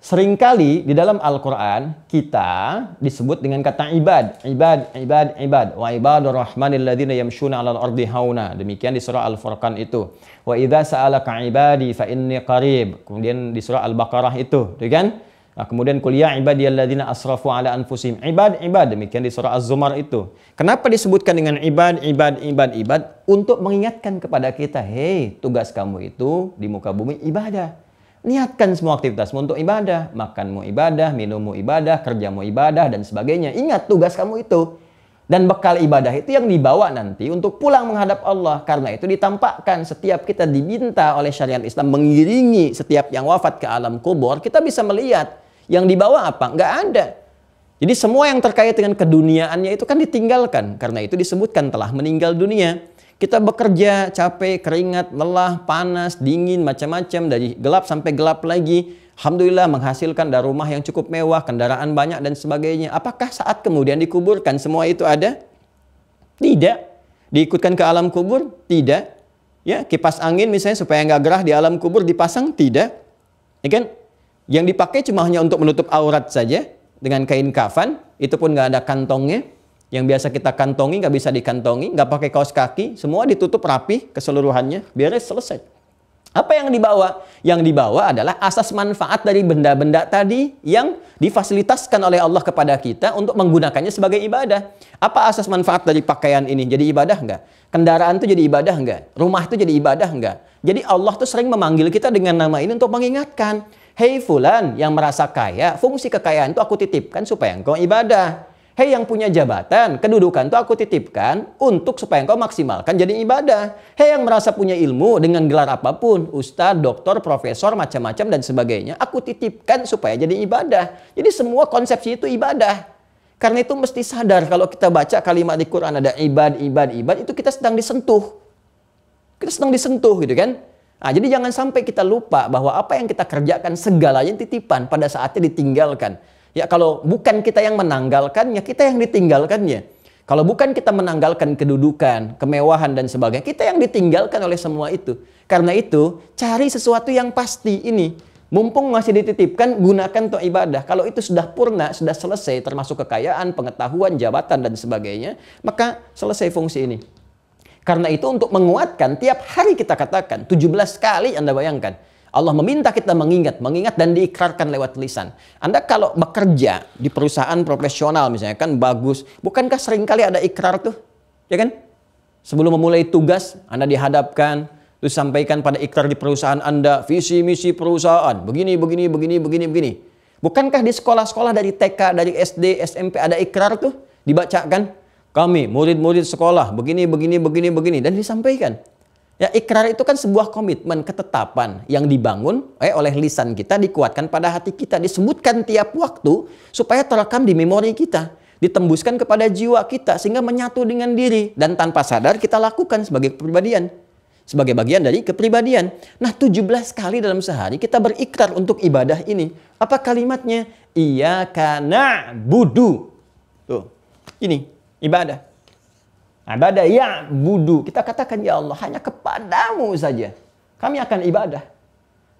Seringkali di dalam Al-Quran kita disebut dengan kata ibad, ibad, ibad, ibad. Wa ibadur rahmanil ladzina yamshuna 'alal ardi hauna. Demikian di surah Al-Furqan itu. Wa idha sa'alaka ibadi fa inni qarib. Kemudian di surah Al-Baqarah itu, ya kan? Nah, kemudian kuliah ya ibadiyal ladina asrafu ala anfusim. Ibad, ibad. Demikian di surah Az-Zumar itu. Kenapa disebutkan dengan ibad, ibad, ibad, ibad? Untuk mengingatkan kepada kita, hei tugas kamu itu di muka bumi ibadah Niatkan semua aktivitasmu untuk ibadah. Makanmu ibadah, minummu ibadah, kerjamu ibadah, dan sebagainya. Ingat tugas kamu itu. Dan bekal ibadah itu yang dibawa nanti untuk pulang menghadap Allah. Karena itu ditampakkan setiap kita diminta oleh syariat Islam mengiringi setiap yang wafat ke alam kubur, kita bisa melihat yang dibawa apa? Nggak ada. Jadi semua yang terkait dengan keduniaannya itu kan ditinggalkan. Karena itu disebutkan telah meninggal dunia. Kita bekerja capek, keringat, lelah, panas, dingin, macam-macam dari gelap sampai gelap lagi. Alhamdulillah menghasilkan dari rumah yang cukup mewah, kendaraan banyak dan sebagainya. Apakah saat kemudian dikuburkan semua itu ada? Tidak. Diikutkan ke alam kubur? Tidak. Ya, kipas angin misalnya supaya nggak gerah di alam kubur dipasang? Tidak. Ya kan? Yang dipakai cuma hanya untuk menutup aurat saja dengan kain kafan, itu pun nggak ada kantongnya yang biasa kita kantongi nggak bisa dikantongi, nggak pakai kaos kaki, semua ditutup rapi keseluruhannya, beres selesai. Apa yang dibawa? Yang dibawa adalah asas manfaat dari benda-benda tadi yang difasilitaskan oleh Allah kepada kita untuk menggunakannya sebagai ibadah. Apa asas manfaat dari pakaian ini? Jadi ibadah enggak? Kendaraan tuh jadi ibadah enggak? Rumah itu jadi ibadah enggak? Jadi Allah tuh sering memanggil kita dengan nama ini untuk mengingatkan. Hei fulan yang merasa kaya, fungsi kekayaan itu aku titipkan supaya engkau ibadah. Hei yang punya jabatan, kedudukan tuh aku titipkan untuk supaya engkau maksimalkan jadi ibadah. Hei yang merasa punya ilmu dengan gelar apapun, Ustaz, doktor, profesor, macam-macam dan sebagainya, aku titipkan supaya jadi ibadah. Jadi semua konsepsi itu ibadah. Karena itu mesti sadar kalau kita baca kalimat di Quran ada ibad, ibad, ibad, itu kita sedang disentuh. Kita sedang disentuh gitu kan. Nah, jadi jangan sampai kita lupa bahwa apa yang kita kerjakan segalanya titipan pada saatnya ditinggalkan. Ya kalau bukan kita yang menanggalkannya, kita yang ditinggalkannya. Kalau bukan kita menanggalkan kedudukan, kemewahan dan sebagainya, kita yang ditinggalkan oleh semua itu. Karena itu, cari sesuatu yang pasti ini. Mumpung masih dititipkan, gunakan untuk ibadah. Kalau itu sudah purna, sudah selesai, termasuk kekayaan, pengetahuan, jabatan, dan sebagainya, maka selesai fungsi ini. Karena itu untuk menguatkan, tiap hari kita katakan, 17 kali Anda bayangkan. Allah meminta kita mengingat, mengingat dan diikrarkan lewat lisan. Anda kalau bekerja di perusahaan profesional misalnya kan bagus, bukankah seringkali ada ikrar tuh? Ya kan? Sebelum memulai tugas, Anda dihadapkan, terus sampaikan pada ikrar di perusahaan Anda, visi misi perusahaan, begini, begini, begini, begini, begini. Bukankah di sekolah-sekolah dari TK, dari SD, SMP ada ikrar tuh? Dibacakan, kami murid-murid sekolah, begini, begini, begini, begini, dan disampaikan. Ya, ikrar itu kan sebuah komitmen, ketetapan yang dibangun eh, oleh lisan kita, dikuatkan pada hati kita, disebutkan tiap waktu supaya terekam di memori kita, ditembuskan kepada jiwa kita sehingga menyatu dengan diri dan tanpa sadar kita lakukan sebagai kepribadian, sebagai bagian dari kepribadian. Nah, 17 kali dalam sehari kita berikrar untuk ibadah ini. Apa kalimatnya? Iya karena budu. Tuh, ini ibadah. Ibadah ya budu. Kita katakan ya Allah hanya kepadamu saja. Kami akan ibadah.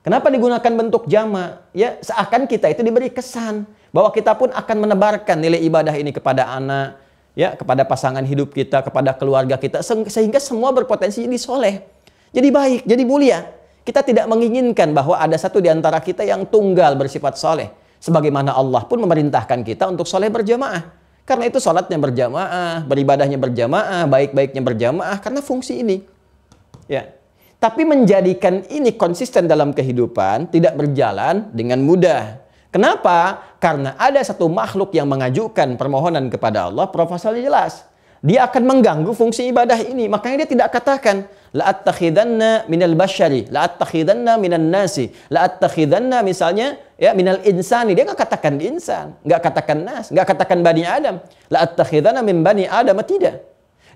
Kenapa digunakan bentuk jama? Ya seakan kita itu diberi kesan bahwa kita pun akan menebarkan nilai ibadah ini kepada anak, ya kepada pasangan hidup kita, kepada keluarga kita sehingga semua berpotensi jadi soleh, jadi baik, jadi mulia. Kita tidak menginginkan bahwa ada satu di antara kita yang tunggal bersifat soleh. Sebagaimana Allah pun memerintahkan kita untuk soleh berjamaah. Karena itu sholatnya berjamaah, beribadahnya berjamaah, baik-baiknya berjamaah karena fungsi ini. Ya. Tapi menjadikan ini konsisten dalam kehidupan tidak berjalan dengan mudah. Kenapa? Karena ada satu makhluk yang mengajukan permohonan kepada Allah, proposalnya jelas dia akan mengganggu fungsi ibadah ini. Makanya dia tidak katakan la attakhidanna minal basyari, la attakhidanna minan nasi, la attakhidanna misalnya ya minal insani. Dia enggak katakan insan, enggak katakan nas, enggak katakan bani Adam. La attakhidanna min bani Adam tidak.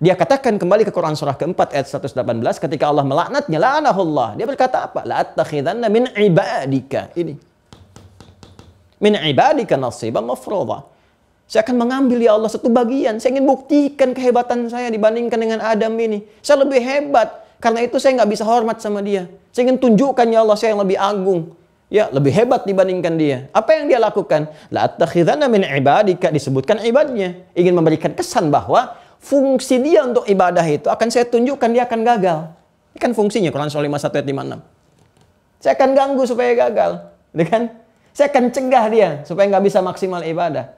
Dia katakan kembali ke Quran surah keempat ayat 118 ketika Allah melaknatnya la'anahullah. Dia berkata apa? La attakhidanna min ibadika. Ini. Min ibadika nasiban mafruḍa. Saya akan mengambil ya Allah satu bagian. Saya ingin buktikan kehebatan saya dibandingkan dengan Adam ini. Saya lebih hebat. Karena itu saya nggak bisa hormat sama dia. Saya ingin tunjukkan ya Allah saya yang lebih agung. Ya, lebih hebat dibandingkan dia. Apa yang dia lakukan? La attakhidhana min ibadika disebutkan ibadnya. Ingin memberikan kesan bahwa fungsi dia untuk ibadah itu akan saya tunjukkan dia akan gagal. Ini kan fungsinya Quran surah 51 ayat 56. Saya akan ganggu supaya gagal. Gitu kan? Saya akan cegah dia supaya nggak bisa maksimal ibadah.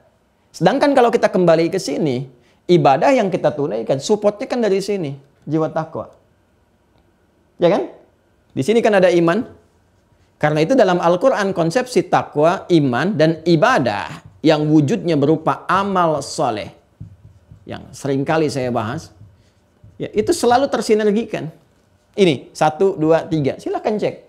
Sedangkan kalau kita kembali ke sini, ibadah yang kita tunaikan, supportnya kan dari sini, jiwa takwa. Ya kan? Di sini kan ada iman. Karena itu dalam Al-Quran konsepsi takwa, iman, dan ibadah yang wujudnya berupa amal soleh. Yang seringkali saya bahas. Ya, itu selalu tersinergikan. Ini, satu, dua, tiga. Silahkan cek.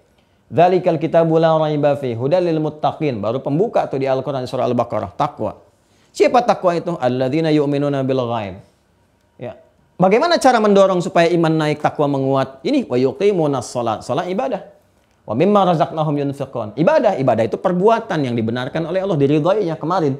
Dhalikal kitabu la raibafi huda hudalil muttaqin. Baru pembuka tuh di Al-Quran surah Al-Baqarah. Takwa. Siapa takwa itu? Alladzina yu'minuna bil ghaib. Ya. Bagaimana cara mendorong supaya iman naik, takwa menguat? Ini wa yuqimuna shalat, salat ibadah. Wa mimma razaqnahum yunfiqun. Ibadah, ibadah itu perbuatan yang dibenarkan oleh Allah diridhoinya kemarin.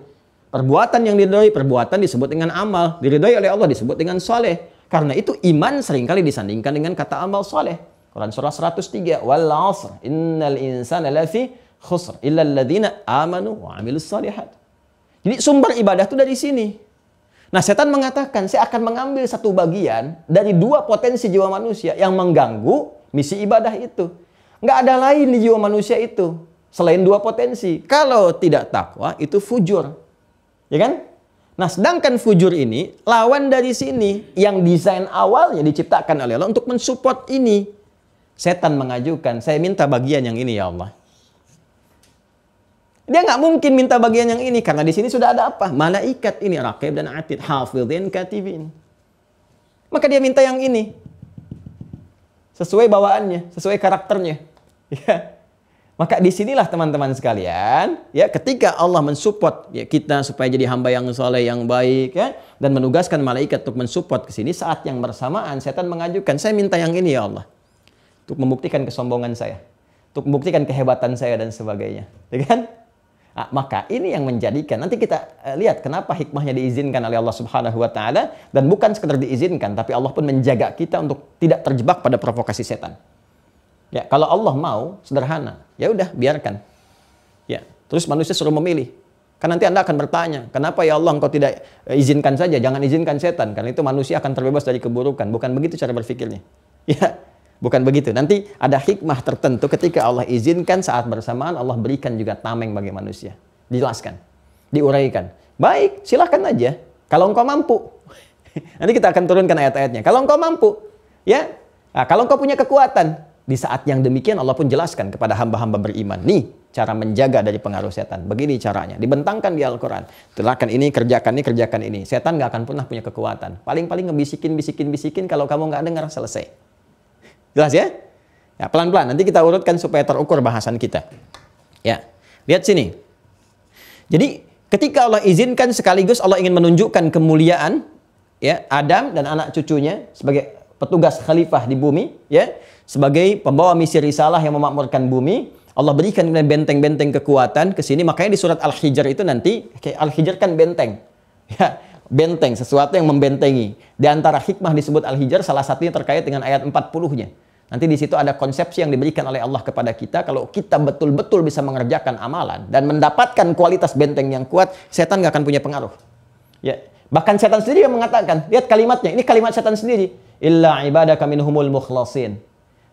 Perbuatan yang diridhoi, perbuatan disebut dengan amal, diridhoi oleh Allah disebut dengan soleh. Karena itu iman seringkali disandingkan dengan kata amal soleh. Quran surah 103 wal asr innal insana lafi khusr illa alladziina amanu wa amilus salihat. Jadi sumber ibadah itu dari sini. Nah setan mengatakan, saya akan mengambil satu bagian dari dua potensi jiwa manusia yang mengganggu misi ibadah itu. Enggak ada lain di jiwa manusia itu selain dua potensi. Kalau tidak takwa itu fujur. Ya kan? Nah, sedangkan fujur ini lawan dari sini yang desain awalnya diciptakan oleh Allah untuk mensupport ini. Setan mengajukan, saya minta bagian yang ini ya Allah. Dia nggak mungkin minta bagian yang ini karena di sini sudah ada apa? Malaikat ini rakyat dan Atid, dan Katibin. Maka dia minta yang ini. Sesuai bawaannya, sesuai karakternya. Ya. Maka disinilah teman-teman sekalian, ya ketika Allah mensupport ya, kita supaya jadi hamba yang soleh, yang baik, ya, dan menugaskan malaikat untuk mensupport ke sini saat yang bersamaan setan mengajukan, saya minta yang ini ya Allah, untuk membuktikan kesombongan saya, untuk membuktikan kehebatan saya dan sebagainya, ya kan? Ah, maka ini yang menjadikan nanti kita eh, lihat kenapa hikmahnya diizinkan oleh Allah Subhanahu wa taala dan bukan sekedar diizinkan tapi Allah pun menjaga kita untuk tidak terjebak pada provokasi setan. Ya, kalau Allah mau sederhana, ya udah biarkan. Ya, terus manusia suruh memilih. karena nanti Anda akan bertanya, kenapa ya Allah engkau tidak eh, izinkan saja, jangan izinkan setan, karena itu manusia akan terbebas dari keburukan. Bukan begitu cara berpikirnya. Ya, Bukan begitu. Nanti ada hikmah tertentu ketika Allah izinkan saat bersamaan Allah berikan juga tameng bagi manusia. Dijelaskan, diuraikan. Baik, silahkan aja. Kalau engkau mampu. Nanti kita akan turunkan ayat-ayatnya. Kalau engkau mampu, ya. Nah, kalau engkau punya kekuatan, di saat yang demikian Allah pun jelaskan kepada hamba-hamba beriman. Nih cara menjaga dari pengaruh setan. Begini caranya. Dibentangkan di Al-Quran. Silahkan ini, kerjakan ini, kerjakan ini. Setan nggak akan pernah punya kekuatan. Paling-paling ngebisikin, bisikin, bisikin. Kalau kamu nggak dengar, selesai. Jelas ya? Ya, pelan-pelan. Nanti kita urutkan supaya terukur bahasan kita. Ya. Lihat sini. Jadi, ketika Allah izinkan sekaligus Allah ingin menunjukkan kemuliaan ya Adam dan anak cucunya sebagai petugas khalifah di bumi, ya, sebagai pembawa misi risalah yang memakmurkan bumi, Allah berikan benteng-benteng kekuatan ke sini. Makanya di surat Al-Hijr itu nanti Al-Hijr kan benteng. Ya, benteng, sesuatu yang membentengi. Di antara hikmah disebut Al-Hijr salah satunya terkait dengan ayat 40-nya. Nanti di situ ada konsepsi yang diberikan oleh Allah kepada kita kalau kita betul-betul bisa mengerjakan amalan dan mendapatkan kualitas benteng yang kuat, setan gak akan punya pengaruh. Ya. Bahkan setan sendiri yang mengatakan, lihat kalimatnya, ini kalimat setan sendiri. Illa ibadaka minhumul mukhlasin.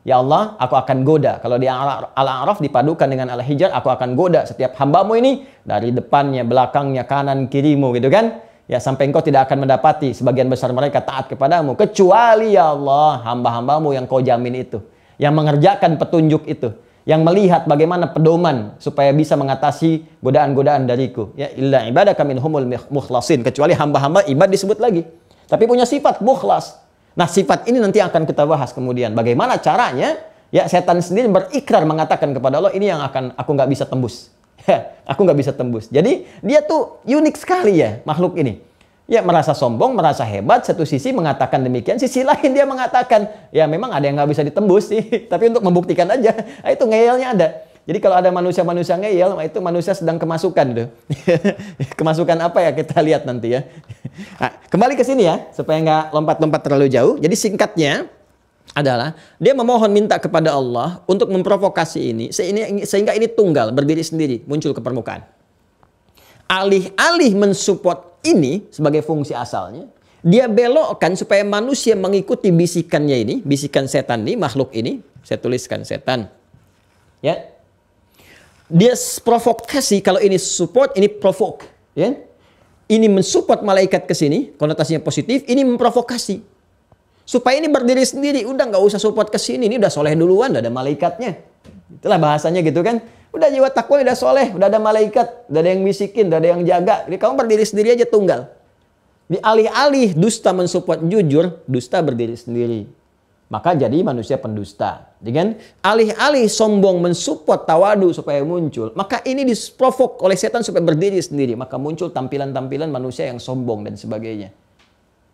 Ya Allah, aku akan goda. Kalau di Al-A'raf dipadukan dengan Al-Hijr, aku akan goda setiap hambamu ini dari depannya, belakangnya, kanan, kirimu gitu kan ya sampai engkau tidak akan mendapati sebagian besar mereka taat kepadamu kecuali ya Allah hamba-hambamu yang kau jamin itu yang mengerjakan petunjuk itu yang melihat bagaimana pedoman supaya bisa mengatasi godaan-godaan dariku ya illa ibadaka humul mukhlasin kecuali hamba-hamba ibad disebut lagi tapi punya sifat mukhlas nah sifat ini nanti akan kita bahas kemudian bagaimana caranya ya setan sendiri berikrar mengatakan kepada Allah ini yang akan aku nggak bisa tembus Ya, aku nggak bisa tembus. Jadi dia tuh unik sekali ya makhluk ini. Ya merasa sombong, merasa hebat, satu sisi mengatakan demikian, sisi lain dia mengatakan, ya memang ada yang nggak bisa ditembus sih, tapi untuk membuktikan aja, nah, itu ngeyelnya ada. Jadi kalau ada manusia-manusia ngeyel, nah, itu manusia sedang kemasukan tuh. kemasukan apa ya kita lihat nanti ya. Nah, kembali ke sini ya, supaya nggak lompat-lompat terlalu jauh. Jadi singkatnya, adalah dia memohon minta kepada Allah untuk memprovokasi ini sehingga ini tunggal berdiri sendiri muncul ke permukaan. Alih-alih mensupport ini sebagai fungsi asalnya, dia belokkan supaya manusia mengikuti bisikannya ini, bisikan setan ini, makhluk ini. Saya tuliskan setan. Ya. Dia provokasi kalau ini support, ini provok ya. Ini mensupport malaikat ke sini, konotasinya positif, ini memprovokasi Supaya ini berdiri sendiri, udah nggak usah support ke sini, ini udah soleh duluan, udah ada malaikatnya. Itulah bahasanya gitu kan. Udah jiwa takwa udah soleh, udah ada malaikat, udah ada yang bisikin, udah ada yang jaga. Jadi kamu berdiri sendiri aja tunggal. Di alih-alih dusta mensupport jujur, dusta berdiri sendiri. Maka jadi manusia pendusta. Dengan alih-alih sombong mensupport tawadu supaya muncul, maka ini disprovok oleh setan supaya berdiri sendiri. Maka muncul tampilan-tampilan manusia yang sombong dan sebagainya.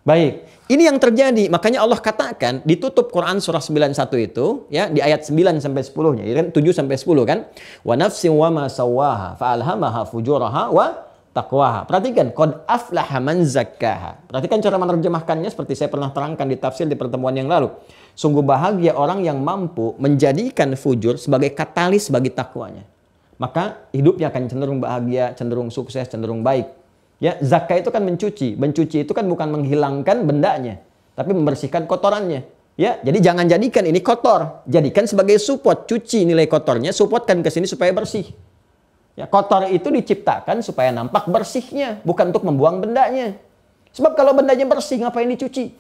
Baik, ini yang terjadi. Makanya Allah katakan ditutup Quran surah 91 itu ya di ayat 9 sampai 10-nya, ya kan 7 sampai 10 kan. Wa nafsin wa ma sawaha alhamaha fujuraha wa taqwaha. Perhatikan qad aflaha man zakkaha. Perhatikan cara menerjemahkannya seperti saya pernah terangkan di tafsir di pertemuan yang lalu. Sungguh bahagia orang yang mampu menjadikan fujur sebagai katalis bagi takwanya. Maka hidupnya akan cenderung bahagia, cenderung sukses, cenderung baik. Ya, zakat itu kan mencuci. Mencuci itu kan bukan menghilangkan bendanya, tapi membersihkan kotorannya. Ya, jadi jangan jadikan ini kotor. Jadikan sebagai support, cuci nilai kotornya, supportkan ke sini supaya bersih. Ya, kotor itu diciptakan supaya nampak bersihnya, bukan untuk membuang bendanya. Sebab kalau bendanya bersih, ngapain dicuci?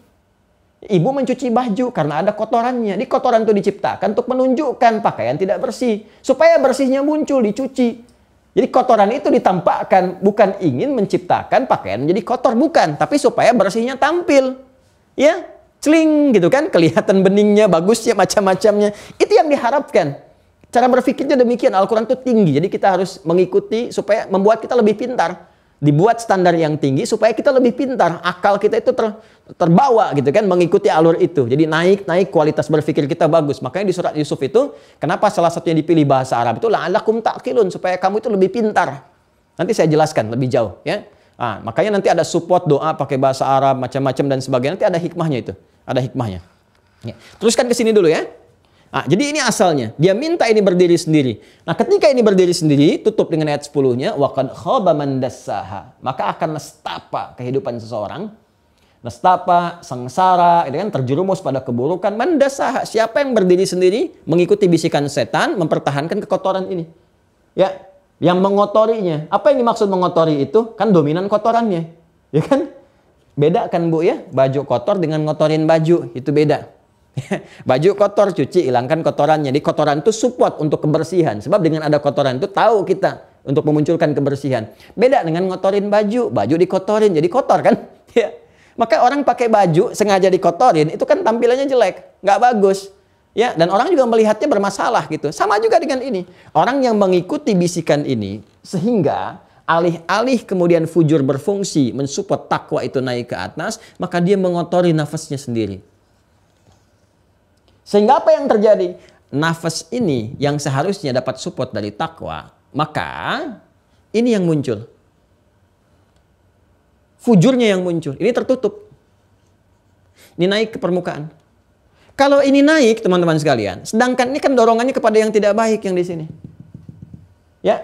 Ibu mencuci baju karena ada kotorannya. Di kotoran itu diciptakan untuk menunjukkan pakaian tidak bersih. Supaya bersihnya muncul, dicuci. Jadi kotoran itu ditampakkan bukan ingin menciptakan pakaian jadi kotor bukan, tapi supaya bersihnya tampil. Ya, celing gitu kan, kelihatan beningnya, bagusnya, macam-macamnya. Itu yang diharapkan. Cara berpikirnya demikian, Al-Quran itu tinggi. Jadi kita harus mengikuti supaya membuat kita lebih pintar dibuat standar yang tinggi supaya kita lebih pintar, akal kita itu ter, terbawa gitu kan mengikuti alur itu. Jadi naik naik kualitas berpikir kita bagus. Makanya di surat Yusuf itu kenapa salah satunya dipilih bahasa Arab itu la'allakum ta'qilun supaya kamu itu lebih pintar. Nanti saya jelaskan lebih jauh ya. Nah, makanya nanti ada support doa pakai bahasa Arab macam-macam dan sebagainya. Nanti ada hikmahnya itu. Ada hikmahnya. Ya. Teruskan ke sini dulu ya. Nah, jadi ini asalnya. Dia minta ini berdiri sendiri. Nah, ketika ini berdiri sendiri, tutup dengan ayat 10-nya, khoba mandasaha. Maka akan nestapa kehidupan seseorang. Nestapa, sengsara, itu kan terjerumus pada keburukan. Mandasaha, siapa yang berdiri sendiri, mengikuti bisikan setan, mempertahankan kekotoran ini. Ya, yang mengotorinya. Apa yang dimaksud mengotori itu? Kan dominan kotorannya. Ya kan? Beda kan Bu ya? Baju kotor dengan ngotorin baju, itu beda. Baju kotor cuci, hilangkan kotorannya. jadi kotoran itu support untuk kebersihan. Sebab dengan ada kotoran itu tahu kita untuk memunculkan kebersihan. Beda dengan ngotorin baju. Baju dikotorin jadi kotor kan? Ya. Maka orang pakai baju sengaja dikotorin itu kan tampilannya jelek, nggak bagus. Ya, dan orang juga melihatnya bermasalah gitu. Sama juga dengan ini. Orang yang mengikuti bisikan ini sehingga alih-alih kemudian fujur berfungsi mensupport takwa itu naik ke atas, maka dia mengotori nafasnya sendiri. Sehingga apa yang terjadi? Nafas ini yang seharusnya dapat support dari takwa, maka ini yang muncul. Fujurnya yang muncul. Ini tertutup. Ini naik ke permukaan. Kalau ini naik, teman-teman sekalian, sedangkan ini kan dorongannya kepada yang tidak baik yang di sini. Ya,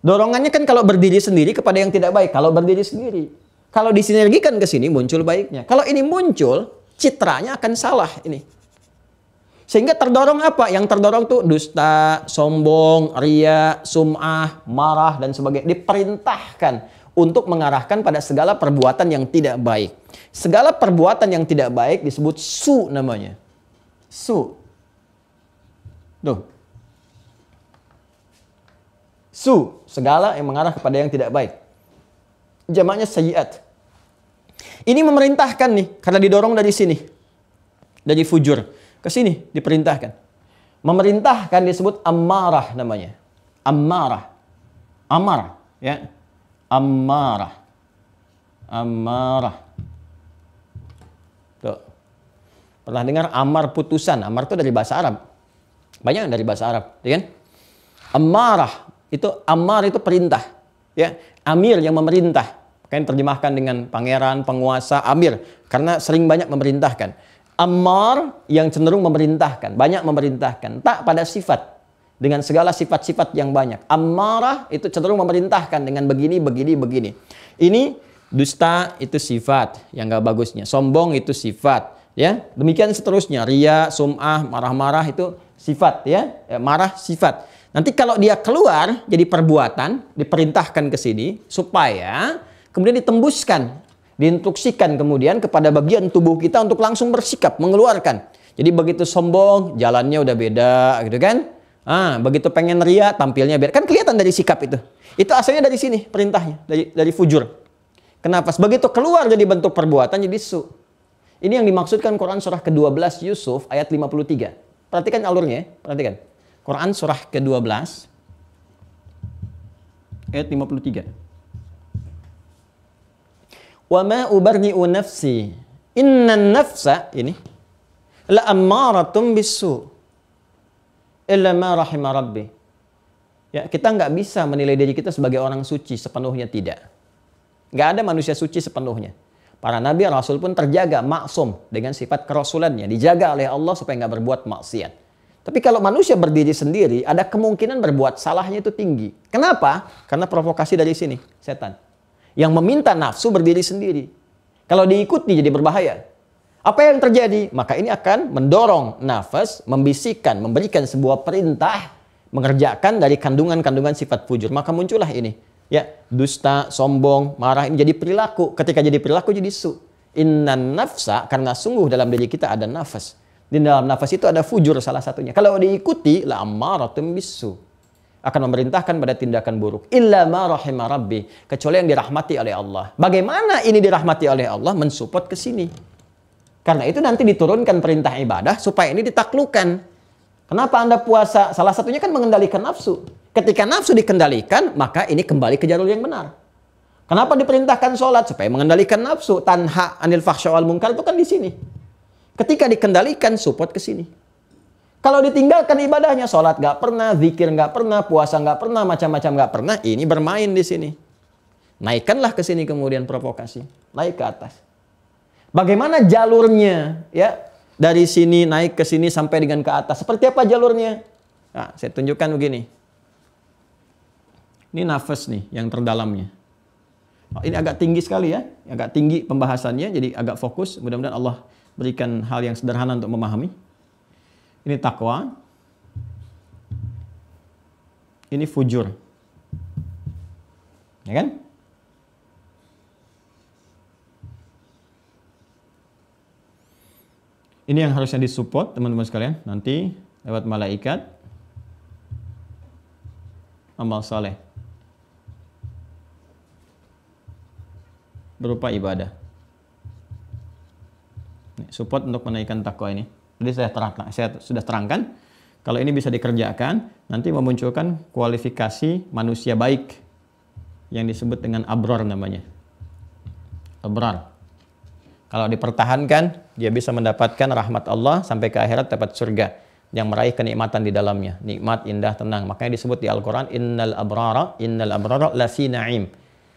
dorongannya kan kalau berdiri sendiri kepada yang tidak baik. Kalau berdiri sendiri, kalau disinergikan ke sini muncul baiknya. Kalau ini muncul, citranya akan salah ini. Sehingga terdorong apa? Yang terdorong tuh dusta, sombong, ria, sum'ah, marah, dan sebagainya. Diperintahkan untuk mengarahkan pada segala perbuatan yang tidak baik. Segala perbuatan yang tidak baik disebut su namanya. Su. Tuh. Su. Segala yang mengarah kepada yang tidak baik. Jamaknya sayiat. Ini memerintahkan nih, karena didorong dari sini. Dari fujur ke sini diperintahkan. Memerintahkan disebut amarah namanya. amarah Amar ya. amarah Ammarah. Tuh. Pernah dengar amar putusan? Amar itu dari bahasa Arab. Banyak yang dari bahasa Arab, ya kan? Ammarah itu amar itu perintah, ya. Amir yang memerintah. Kan terjemahkan dengan pangeran, penguasa, amir karena sering banyak memerintahkan. Ammar yang cenderung memerintahkan, banyak memerintahkan. Tak pada sifat, dengan segala sifat-sifat yang banyak. Ammarah itu cenderung memerintahkan dengan begini, begini, begini. Ini dusta itu sifat yang gak bagusnya. Sombong itu sifat. Ya, demikian seterusnya. Ria, sum'ah, marah-marah itu sifat ya. Eh, marah sifat. Nanti kalau dia keluar jadi perbuatan, diperintahkan ke sini supaya kemudian ditembuskan diinstruksikan kemudian kepada bagian tubuh kita untuk langsung bersikap mengeluarkan. Jadi begitu sombong, jalannya udah beda gitu kan. Ah, begitu pengen ria, tampilnya beda. Kan kelihatan dari sikap itu. Itu asalnya dari sini perintahnya, dari dari fujur. Kenapa? Begitu keluar jadi bentuk perbuatan jadi su. Ini yang dimaksudkan Quran surah ke-12 Yusuf ayat 53. Perhatikan alurnya, perhatikan. Quran surah ke-12 ayat 53 wa ma ubarni'u nafsi. Inna nafsa ini la ammaratum bisu illa ma rahima rabbi. Ya, kita nggak bisa menilai diri kita sebagai orang suci sepenuhnya tidak. Nggak ada manusia suci sepenuhnya. Para nabi rasul pun terjaga maksum dengan sifat kerasulannya. Dijaga oleh Allah supaya nggak berbuat maksiat. Tapi kalau manusia berdiri sendiri, ada kemungkinan berbuat salahnya itu tinggi. Kenapa? Karena provokasi dari sini, setan. Yang meminta nafsu berdiri sendiri. Kalau diikuti jadi berbahaya. Apa yang terjadi? Maka ini akan mendorong nafas, membisikkan, memberikan sebuah perintah, mengerjakan dari kandungan-kandungan sifat fujur. Maka muncullah ini. Ya, dusta, sombong, marah ini jadi perilaku. Ketika jadi perilaku jadi su. Inna nafsa, karena sungguh dalam diri kita ada nafas. Di dalam nafas itu ada fujur salah satunya. Kalau diikuti, la amaratum bisu akan memerintahkan pada tindakan buruk. Illa ma rahimah rabbi. Kecuali yang dirahmati oleh Allah. Bagaimana ini dirahmati oleh Allah mensupport ke sini? Karena itu nanti diturunkan perintah ibadah supaya ini ditaklukkan. Kenapa Anda puasa? Salah satunya kan mengendalikan nafsu. Ketika nafsu dikendalikan, maka ini kembali ke jalur yang benar. Kenapa diperintahkan sholat? Supaya mengendalikan nafsu. Tanha anil fahsyawal mungkar itu kan di sini. Ketika dikendalikan, support ke sini. Kalau ditinggalkan ibadahnya, sholat nggak pernah, zikir nggak pernah, puasa nggak pernah, macam-macam nggak pernah, ini bermain di sini. Naikkanlah ke sini kemudian provokasi, naik ke atas. Bagaimana jalurnya ya dari sini naik ke sini sampai dengan ke atas? Seperti apa jalurnya? Nah, saya tunjukkan begini. Ini nafas nih yang terdalamnya. Oh, ini agak tinggi sekali ya, agak tinggi pembahasannya, jadi agak fokus. Mudah-mudahan Allah berikan hal yang sederhana untuk memahami. Ini takwa. Ini fujur. Ya kan? Ini yang harusnya disupport teman-teman sekalian. Nanti lewat malaikat amal saleh berupa ibadah. Support untuk menaikkan takwa ini. Jadi saya, terang, saya sudah terangkan, kalau ini bisa dikerjakan, nanti memunculkan kualifikasi manusia baik yang disebut dengan abror namanya. Abror. Kalau dipertahankan, dia bisa mendapatkan rahmat Allah sampai ke akhirat dapat surga yang meraih kenikmatan di dalamnya. Nikmat, indah, tenang. Makanya disebut di Al-Quran, innal abrara, innal abrara lafi na'im.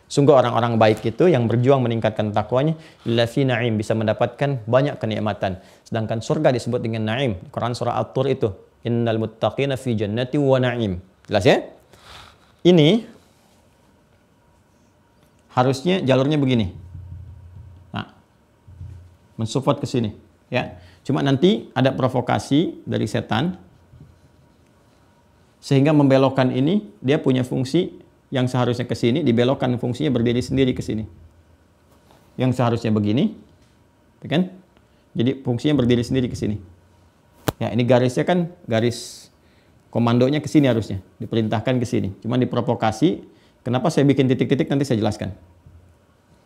Sungguh orang-orang baik itu yang berjuang meningkatkan takwanya lafi naim bisa mendapatkan banyak kenikmatan. Sedangkan surga disebut dengan naim. Quran surah At-Tur itu innal muttaqina fi jannati wa naim. Jelas ya? Ini harusnya jalurnya begini. Nah, mensupport ke sini, ya. Cuma nanti ada provokasi dari setan sehingga membelokkan ini dia punya fungsi yang seharusnya ke sini dibelokkan fungsinya berdiri sendiri ke sini. Yang seharusnya begini, ya kan? Jadi fungsinya berdiri sendiri ke sini. Ya, ini garisnya kan garis komandonya ke sini harusnya, diperintahkan ke sini. Cuman diprovokasi, kenapa saya bikin titik-titik nanti saya jelaskan.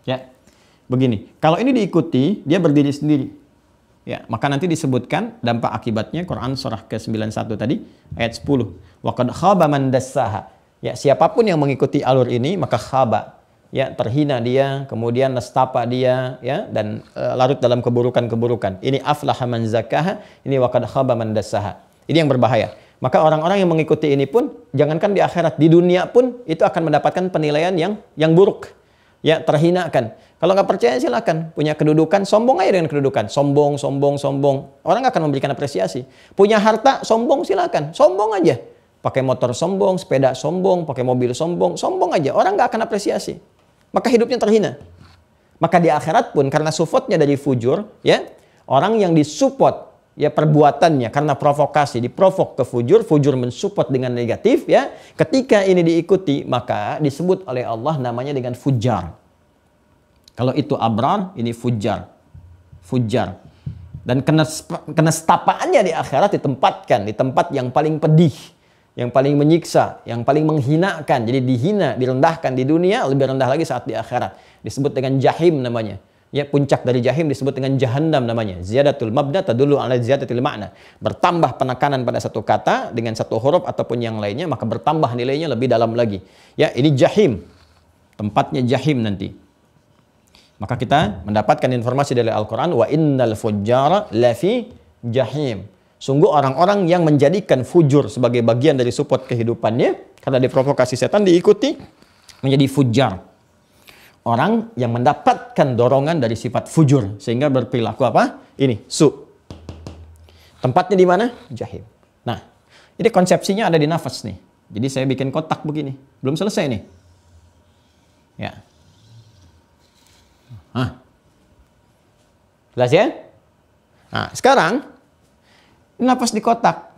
Ya. Begini, kalau ini diikuti, dia berdiri sendiri. Ya, maka nanti disebutkan dampak akibatnya Quran surah ke-91 tadi ayat 10. Wa qad khaba man dassaha Ya, siapapun yang mengikuti alur ini maka khaba, ya terhina dia, kemudian nestapa dia, ya dan e, larut dalam keburukan-keburukan. Ini aflaha man zakaha, ini wakad khaba man dasaha. Ini yang berbahaya. Maka orang-orang yang mengikuti ini pun jangankan di akhirat, di dunia pun itu akan mendapatkan penilaian yang yang buruk. Ya, terhinakan. Kalau nggak percaya silakan punya kedudukan, sombong aja dengan kedudukan. Sombong, sombong, sombong. Orang akan memberikan apresiasi. Punya harta, sombong silakan. Sombong aja. Pakai motor sombong, sepeda sombong, pakai mobil sombong, sombong aja. Orang nggak akan apresiasi. Maka hidupnya terhina. Maka di akhirat pun karena supportnya dari fujur, ya orang yang disupport ya perbuatannya karena provokasi diprovok ke fujur, fujur mensupport dengan negatif ya. Ketika ini diikuti maka disebut oleh Allah namanya dengan fujar. Kalau itu abrar, ini fujar. Fujar. Dan kena kenestapaannya di akhirat ditempatkan di tempat yang paling pedih yang paling menyiksa, yang paling menghinakan. Jadi dihina, direndahkan di dunia, lebih rendah lagi saat di akhirat. Disebut dengan jahim namanya. Ya, puncak dari jahim disebut dengan jahannam namanya. Ziyadatul mabda tadullu ala ziyadatil makna. Bertambah penekanan pada satu kata dengan satu huruf ataupun yang lainnya, maka bertambah nilainya lebih dalam lagi. Ya, ini jahim. Tempatnya jahim nanti. Maka kita mendapatkan informasi dari Al-Quran, wa innal fujjara lafi jahim Sungguh orang-orang yang menjadikan fujur sebagai bagian dari support kehidupannya karena diprovokasi setan diikuti menjadi fujar. Orang yang mendapatkan dorongan dari sifat fujur sehingga berperilaku apa? Ini su. Tempatnya di mana? Jahim. Nah, ini konsepsinya ada di nafas nih. Jadi saya bikin kotak begini. Belum selesai nih. Ya. Hah. Jelas ya? Nah, sekarang nafas di kotak.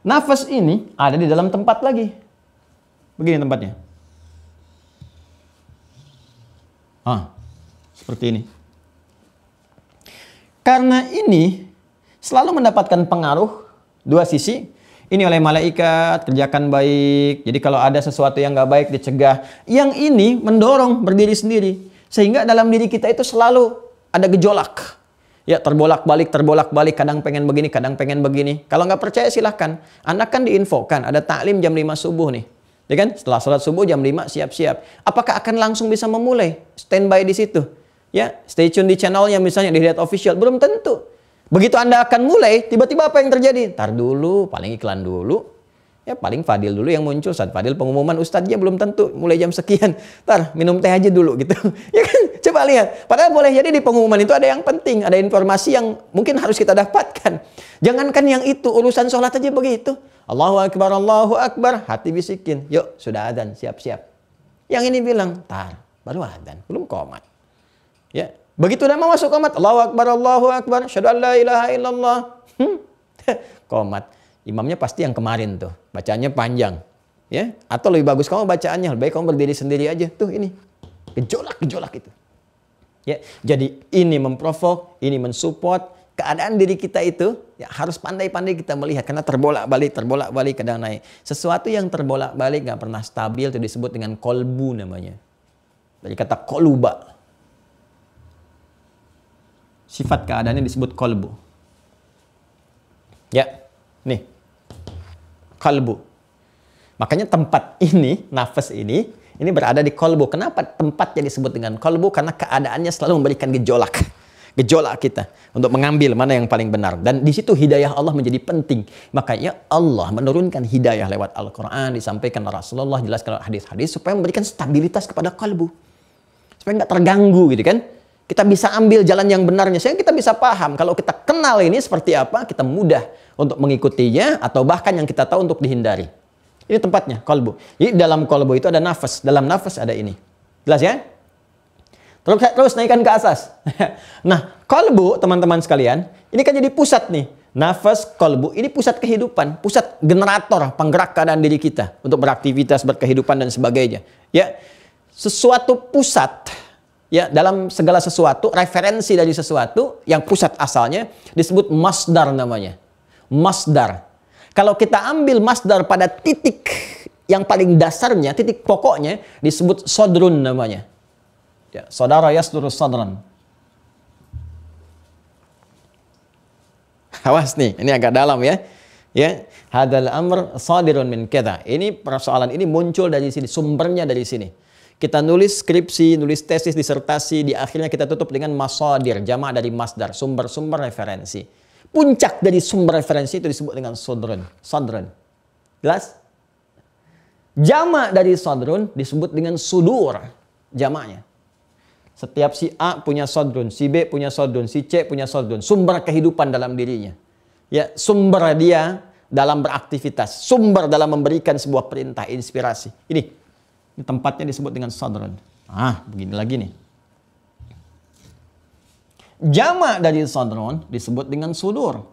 Nafas ini ada di dalam tempat lagi. Begini tempatnya. Ah, seperti ini. Karena ini selalu mendapatkan pengaruh dua sisi. Ini oleh malaikat, kerjakan baik. Jadi kalau ada sesuatu yang nggak baik dicegah. Yang ini mendorong berdiri sendiri. Sehingga dalam diri kita itu selalu ada gejolak Ya terbolak-balik, terbolak-balik, kadang pengen begini, kadang pengen begini. Kalau nggak percaya silahkan. Anak kan diinfokan, ada taklim jam 5 subuh nih. Ya kan? Setelah sholat subuh jam 5 siap-siap. Apakah akan langsung bisa memulai? Standby di situ. Ya, stay tune di channelnya misalnya di Hidayat Official. Belum tentu. Begitu Anda akan mulai, tiba-tiba apa yang terjadi? Ntar dulu, paling iklan dulu. Ya paling Fadil dulu yang muncul saat Fadil pengumuman ustadznya belum tentu mulai jam sekian. Tar minum teh aja dulu gitu. ya kan? Coba lihat. Padahal boleh jadi di pengumuman itu ada yang penting, ada informasi yang mungkin harus kita dapatkan. Jangankan yang itu, urusan sholat aja begitu. Allahu Akbar, Allahu Akbar. Hati bisikin, yuk sudah adan siap-siap. Yang ini bilang, tar baru adan belum komat. Ya, begitu udah mau masuk komat, Allahu Akbar, Allahu Akbar, syahadu an la ilaha illallah. Hmm. komat imamnya pasti yang kemarin tuh, bacanya panjang. Ya, atau lebih bagus kamu bacaannya, lebih baik kamu berdiri sendiri aja. Tuh ini, gejolak-gejolak itu. Ya, jadi ini memprovok, ini mensupport, keadaan diri kita itu ya, harus pandai-pandai kita melihat karena terbolak balik terbolak balik kadang naik sesuatu yang terbolak balik nggak pernah stabil itu disebut dengan kolbu namanya dari kata koluba sifat keadaannya disebut kolbu ya kalbu. Makanya tempat ini, nafas ini, ini berada di kolbu. Kenapa tempat yang disebut dengan kolbu? Karena keadaannya selalu memberikan gejolak. Gejolak kita untuk mengambil mana yang paling benar. Dan di situ hidayah Allah menjadi penting. Makanya Allah menurunkan hidayah lewat Al-Quran, disampaikan Rasulullah, jelaskan hadis-hadis, supaya memberikan stabilitas kepada kolbu. Supaya nggak terganggu gitu kan. Kita bisa ambil jalan yang benarnya, sehingga kita bisa paham. Kalau kita kenal ini seperti apa, kita mudah untuk mengikutinya atau bahkan yang kita tahu untuk dihindari. Ini tempatnya kolbu. Jadi dalam kolbu itu ada nafas, dalam nafas ada ini. Jelas ya? Terus, terus naikkan ke asas. nah, kolbu teman-teman sekalian, ini kan jadi pusat nih. Nafas, kolbu, ini pusat kehidupan, pusat generator penggerak keadaan diri kita untuk beraktivitas, berkehidupan dan sebagainya. Ya, sesuatu pusat ya dalam segala sesuatu referensi dari sesuatu yang pusat asalnya disebut masdar namanya masdar. Kalau kita ambil masdar pada titik yang paling dasarnya, titik pokoknya disebut sodrun namanya. Ya, saudara yasduru sodrun. Awas nih, ini agak dalam ya. Ya, hadal amr sadirun min kita. Ini persoalan ini muncul dari sini, sumbernya dari sini. Kita nulis skripsi, nulis tesis, disertasi, di akhirnya kita tutup dengan masadir, jamaah dari masdar, sumber-sumber referensi puncak dari sumber referensi itu disebut dengan sodron. Sodron. Jelas? Jama dari sodron disebut dengan sudur. jamanya. Setiap si A punya sodron, si B punya sodron, si C punya sodron. Sumber kehidupan dalam dirinya. Ya, sumber dia dalam beraktivitas, sumber dalam memberikan sebuah perintah inspirasi. Ini, ini tempatnya disebut dengan sodron. Ah, begini lagi nih. Jama dari sodron disebut dengan sudur.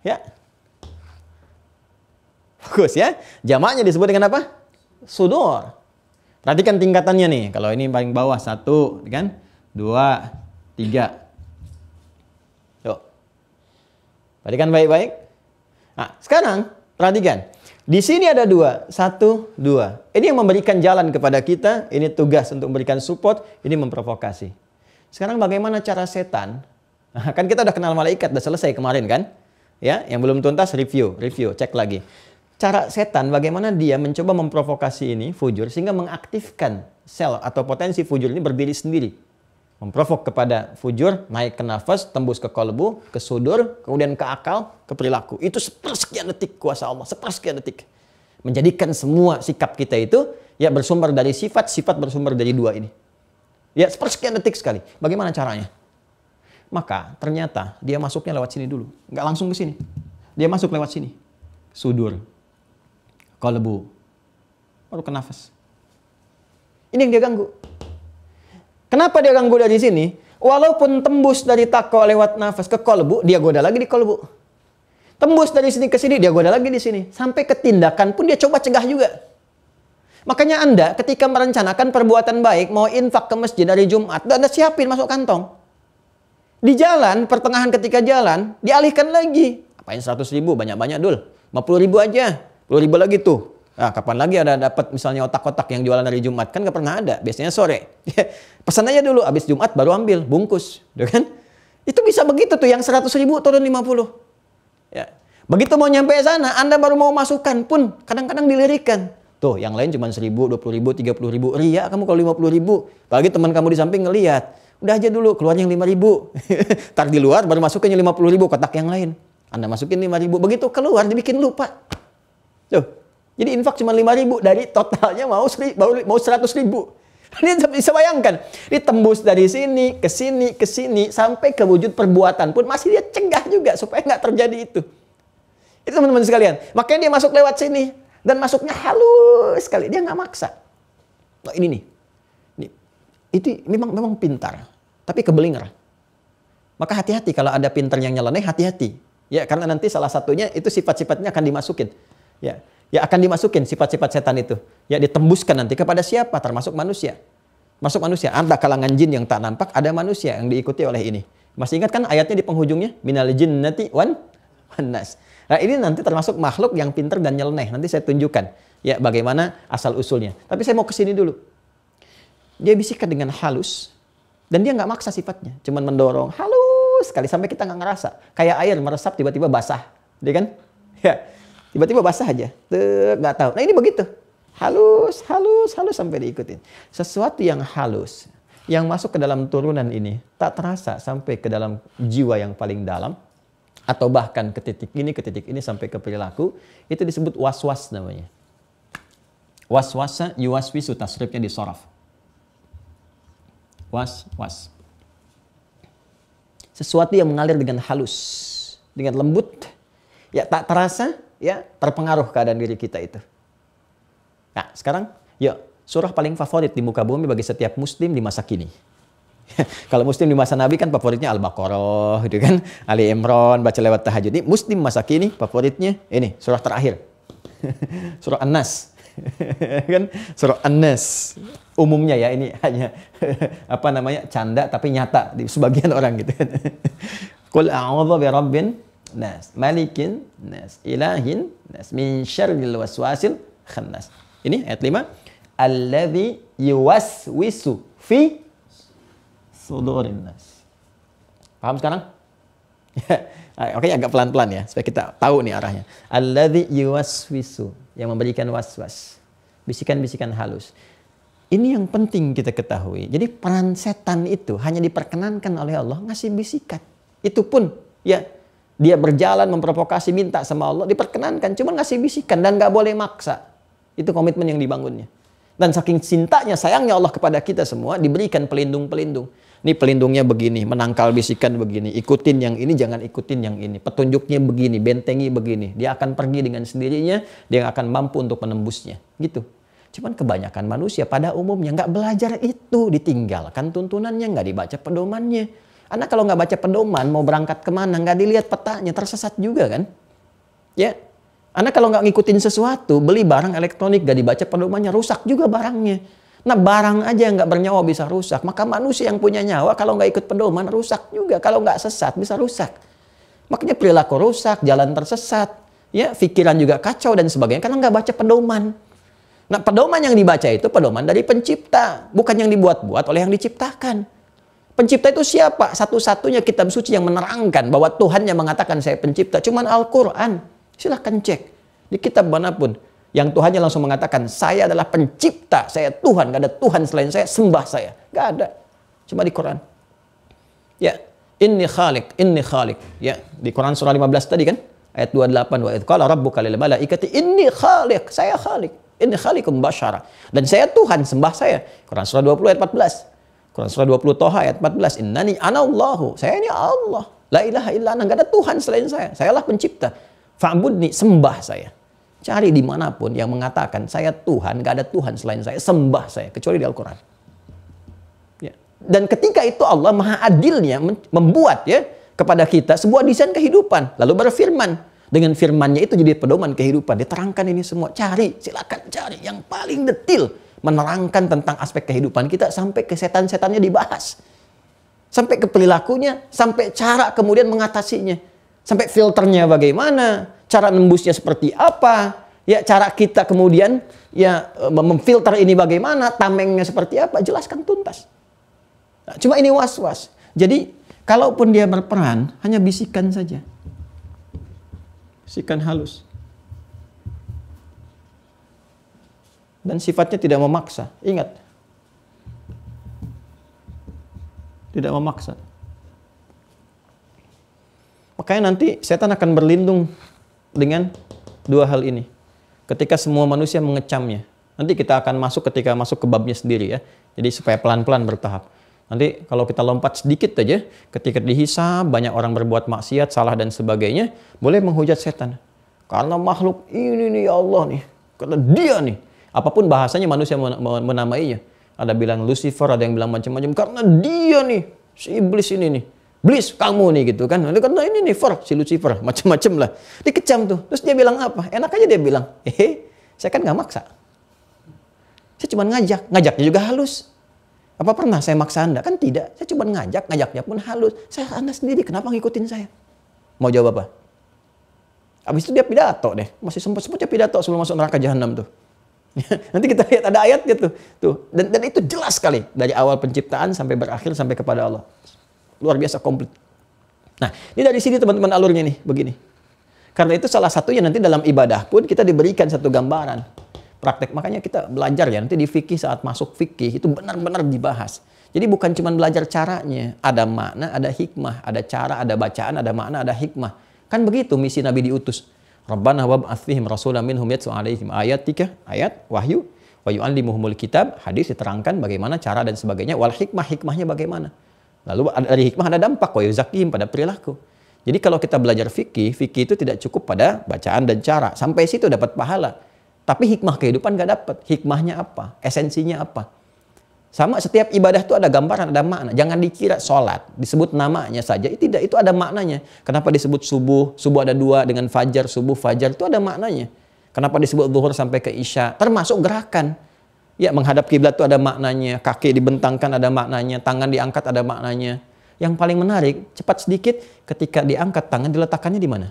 Ya. Fokus ya. Jamaknya disebut dengan apa? Sudur. Perhatikan tingkatannya nih. Kalau ini paling bawah satu, kan? Dua, tiga. Yuk. Perhatikan baik-baik. Nah, sekarang perhatikan. Di sini ada dua, satu, dua. Ini yang memberikan jalan kepada kita, ini tugas untuk memberikan support, ini memprovokasi. Sekarang bagaimana cara setan? Nah, kan kita udah kenal malaikat, udah selesai kemarin kan? Ya, yang belum tuntas review, review, cek lagi. Cara setan bagaimana dia mencoba memprovokasi ini fujur sehingga mengaktifkan sel atau potensi fujur ini berdiri sendiri. Memprovok kepada fujur, naik ke nafas, tembus ke kolbu, ke sudur, kemudian ke akal, ke perilaku. Itu sepersekian detik kuasa Allah, sepersekian detik. Menjadikan semua sikap kita itu ya bersumber dari sifat, sifat bersumber dari dua ini. Ya, sepersekian detik sekali. Bagaimana caranya? Maka ternyata dia masuknya lewat sini dulu. Nggak langsung ke sini. Dia masuk lewat sini. Sudur. Kolbu. Baru ke nafas. Ini yang dia ganggu. Kenapa dia ganggu dari sini? Walaupun tembus dari takwa lewat nafas ke kolbu, dia goda lagi di kolbu. Tembus dari sini ke sini, dia goda lagi di sini. Sampai ke tindakan pun dia coba cegah juga. Makanya Anda ketika merencanakan perbuatan baik, mau infak ke masjid dari Jumat, Anda siapin masuk kantong. Di jalan, pertengahan ketika jalan, dialihkan lagi. Apain 100 ribu? Banyak-banyak dul. 50 ribu aja. 10 ribu lagi tuh. Nah, kapan lagi ada dapat misalnya otak-otak yang jualan dari Jumat? Kan gak pernah ada. Biasanya sore. Pesan aja dulu, habis Jumat baru ambil. Bungkus. Duh ya kan? Itu bisa begitu tuh. Yang 100 ribu turun 50. Ya. Begitu mau nyampe sana, Anda baru mau masukkan pun kadang-kadang dilirikan. Tuh, yang lain cuma seribu, dua puluh ribu, tiga puluh ribu. Ria kamu kalau lima puluh ribu. Apalagi teman kamu di samping ngeliat. Udah aja dulu, keluarnya yang lima ribu. Tar di luar, baru masukin yang lima puluh ribu, kotak yang lain. Anda masukin lima ribu. Begitu keluar, dibikin lupa. Tuh, jadi infak cuma lima ribu. Dari totalnya mau seri, mau seratus ribu. Ini bisa bayangkan, ditembus dari sini ke sini ke sini sampai ke wujud perbuatan pun masih dia cegah juga supaya nggak terjadi itu. Itu teman-teman sekalian. Makanya dia masuk lewat sini. Dan masuknya halus sekali, dia nggak maksa. Nah, ini nih, ini, itu memang memang pintar, tapi kebelinger. Maka hati-hati kalau ada pintar yang nyeleneh, hati-hati. Ya, karena nanti salah satunya itu sifat-sifatnya akan dimasukin. Ya, ya akan dimasukin sifat-sifat setan itu. Ya ditembuskan nanti kepada siapa? Termasuk manusia. Masuk manusia. Ada kalangan jin yang tak nampak, ada manusia yang diikuti oleh ini. Masih ingat kan ayatnya di penghujungnya? Minal jin one, wan wanas. Nah ini nanti termasuk makhluk yang pinter dan nyeleneh. Nanti saya tunjukkan ya bagaimana asal-usulnya. Tapi saya mau ke sini dulu. Dia bisikan dengan halus dan dia nggak maksa sifatnya. Cuman mendorong halus sekali sampai kita nggak ngerasa. Kayak air meresap tiba-tiba basah. Dia kan? Ya. Tiba-tiba basah aja. Tuh, nggak tahu. Nah ini begitu. Halus, halus, halus sampai diikutin. Sesuatu yang halus, yang masuk ke dalam turunan ini tak terasa sampai ke dalam jiwa yang paling dalam atau bahkan ke titik ini, ke titik ini sampai ke perilaku, itu disebut was-was namanya. Was-wasa yuwaswisu tasrifnya di soraf. Was-was. Sesuatu yang mengalir dengan halus, dengan lembut, ya tak terasa, ya terpengaruh keadaan diri kita itu. Nah, sekarang yuk ya, surah paling favorit di muka bumi bagi setiap muslim di masa kini. Kalau muslim di masa Nabi kan favoritnya Al-Baqarah gitu kan. Ali Imran baca lewat tahajud. Ini muslim masa kini favoritnya ini surah terakhir. surah An-Nas. kan surah An-Nas. Umumnya ya ini hanya apa namanya canda tapi nyata di sebagian orang gitu kan. Qul a'udzu rabbin nas, malikin nas, ilahin nas, min syarril waswasil khannas. Ini ayat 5. Alladzi yuwaswisu fi sudurin nas. Paham sekarang? Ah, oke, okay, agak pelan-pelan ya supaya kita tahu nih arahnya. Alladzi yuwaswisu yang memberikan was-was Bisikan-bisikan halus. Ini yang penting kita ketahui. Jadi peran setan itu hanya diperkenankan oleh Allah ngasih bisikan. Itu pun ya dia berjalan memprovokasi minta sama Allah diperkenankan cuma ngasih bisikan dan nggak boleh maksa. Itu komitmen yang dibangunnya. Dan saking cintanya sayangnya Allah kepada kita semua diberikan pelindung-pelindung ini pelindungnya begini, menangkal bisikan begini, ikutin yang ini, jangan ikutin yang ini, petunjuknya begini, bentengi begini. Dia akan pergi dengan sendirinya, dia akan mampu untuk menembusnya. Gitu. Cuman kebanyakan manusia pada umumnya nggak belajar itu, ditinggalkan tuntunannya, nggak dibaca pedomannya. Anak kalau nggak baca pedoman, mau berangkat kemana, nggak dilihat petanya, tersesat juga kan? Ya, Anak kalau nggak ngikutin sesuatu, beli barang elektronik, nggak dibaca pedomannya, rusak juga barangnya. Nah barang aja yang nggak bernyawa bisa rusak. Maka manusia yang punya nyawa kalau nggak ikut pedoman rusak juga. Kalau nggak sesat bisa rusak. Makanya perilaku rusak, jalan tersesat, ya pikiran juga kacau dan sebagainya karena nggak baca pedoman. Nah pedoman yang dibaca itu pedoman dari pencipta, bukan yang dibuat-buat oleh yang diciptakan. Pencipta itu siapa? Satu-satunya kitab suci yang menerangkan bahwa Tuhan yang mengatakan saya pencipta. Cuman Al-Quran. Silahkan cek. Di kitab manapun. Yang Tuhannya langsung mengatakan, saya adalah pencipta, saya Tuhan, gak ada Tuhan selain saya, sembah saya. Gak ada. Cuma di Quran. Ya, inni khalik, inni khalik. Ya, di Quran surah 15 tadi kan, ayat 28, wa idhqala rabbuka lil malaikati, inni khalik, saya khalik. Inni khalikum basyara. Dan saya Tuhan, sembah saya. Quran surah 20 ayat 14. Quran surah 20 Toha ayat 14. Innani anallahu. Saya ini Allah. La ilaha illa anah. Gak ada Tuhan selain saya. Sayalah pencipta. Fa'budni, sembah saya. Cari dimanapun yang mengatakan saya Tuhan, gak ada Tuhan selain saya, sembah saya, kecuali di Al-Quran. Ya. Dan ketika itu Allah maha adilnya membuat ya kepada kita sebuah desain kehidupan. Lalu berfirman, dengan firmannya itu jadi pedoman kehidupan. Diterangkan ini semua, cari, silakan cari yang paling detil menerangkan tentang aspek kehidupan kita sampai ke setan-setannya dibahas. Sampai ke perilakunya, sampai cara kemudian mengatasinya. Sampai filternya bagaimana, cara nembusnya seperti apa, ya cara kita kemudian ya eh, memfilter ini bagaimana, tamengnya seperti apa, jelaskan tuntas. Nah, cuma ini was-was. Jadi kalaupun dia berperan, hanya bisikan saja. Bisikan halus. Dan sifatnya tidak memaksa. Ingat. Tidak memaksa. Makanya nanti setan akan berlindung dengan dua hal ini. Ketika semua manusia mengecamnya. Nanti kita akan masuk ketika masuk ke babnya sendiri ya. Jadi supaya pelan-pelan bertahap. Nanti kalau kita lompat sedikit aja, ketika dihisab banyak orang berbuat maksiat, salah dan sebagainya, boleh menghujat setan. Karena makhluk ini nih ya Allah nih, karena dia nih. Apapun bahasanya manusia menamainya. Ada bilang Lucifer, ada yang bilang macam-macam. Karena dia nih, si iblis ini nih. Blis kamu nih gitu kan. Dia kata nah, ini nih for si Lucifer, macam-macam lah. Dikecam tuh. Terus dia bilang apa? Enak aja dia bilang, hehe, saya kan nggak maksa. Saya cuma ngajak, ngajaknya juga halus. Apa pernah saya maksa Anda? Kan tidak. Saya cuma ngajak, ngajaknya pun halus. Saya Anda sendiri, kenapa ngikutin saya? Mau jawab apa? Habis itu dia pidato deh. Masih sempat-sempatnya pidato sebelum masuk neraka jahanam tuh. Nanti kita lihat ada ayatnya tuh. tuh. Dan, dan itu jelas sekali. Dari awal penciptaan sampai berakhir sampai kepada Allah. Luar biasa komplit. Nah, ini dari sini teman-teman alurnya nih, begini. Karena itu salah satunya nanti dalam ibadah pun kita diberikan satu gambaran. Praktek, makanya kita belajar ya, nanti di fikih saat masuk fikih itu benar-benar dibahas. Jadi bukan cuma belajar caranya, ada makna, ada hikmah, ada cara, ada bacaan, ada makna, ada hikmah. Kan begitu misi Nabi diutus. Rabbana wa ba'athihim rasulan minhum yatsu alaihim tiga, ayat wahyu, wa yu'allimuhumul kitab, hadis diterangkan bagaimana cara dan sebagainya, wal hikmah, hikmahnya bagaimana. Lalu dari hikmah ada dampak wa yuzakihim pada perilaku. Jadi kalau kita belajar fikih, fikih itu tidak cukup pada bacaan dan cara. Sampai situ dapat pahala. Tapi hikmah kehidupan gak dapat. Hikmahnya apa? Esensinya apa? Sama setiap ibadah itu ada gambaran, ada makna. Jangan dikira sholat, disebut namanya saja. Tidak, itu ada maknanya. Kenapa disebut subuh? Subuh ada dua dengan fajar, subuh, fajar. Itu ada maknanya. Kenapa disebut zuhur sampai ke isya? Termasuk gerakan. Ya menghadap kiblat itu ada maknanya, kaki dibentangkan ada maknanya, tangan diangkat ada maknanya. Yang paling menarik, cepat sedikit ketika diangkat tangan diletakkannya di mana?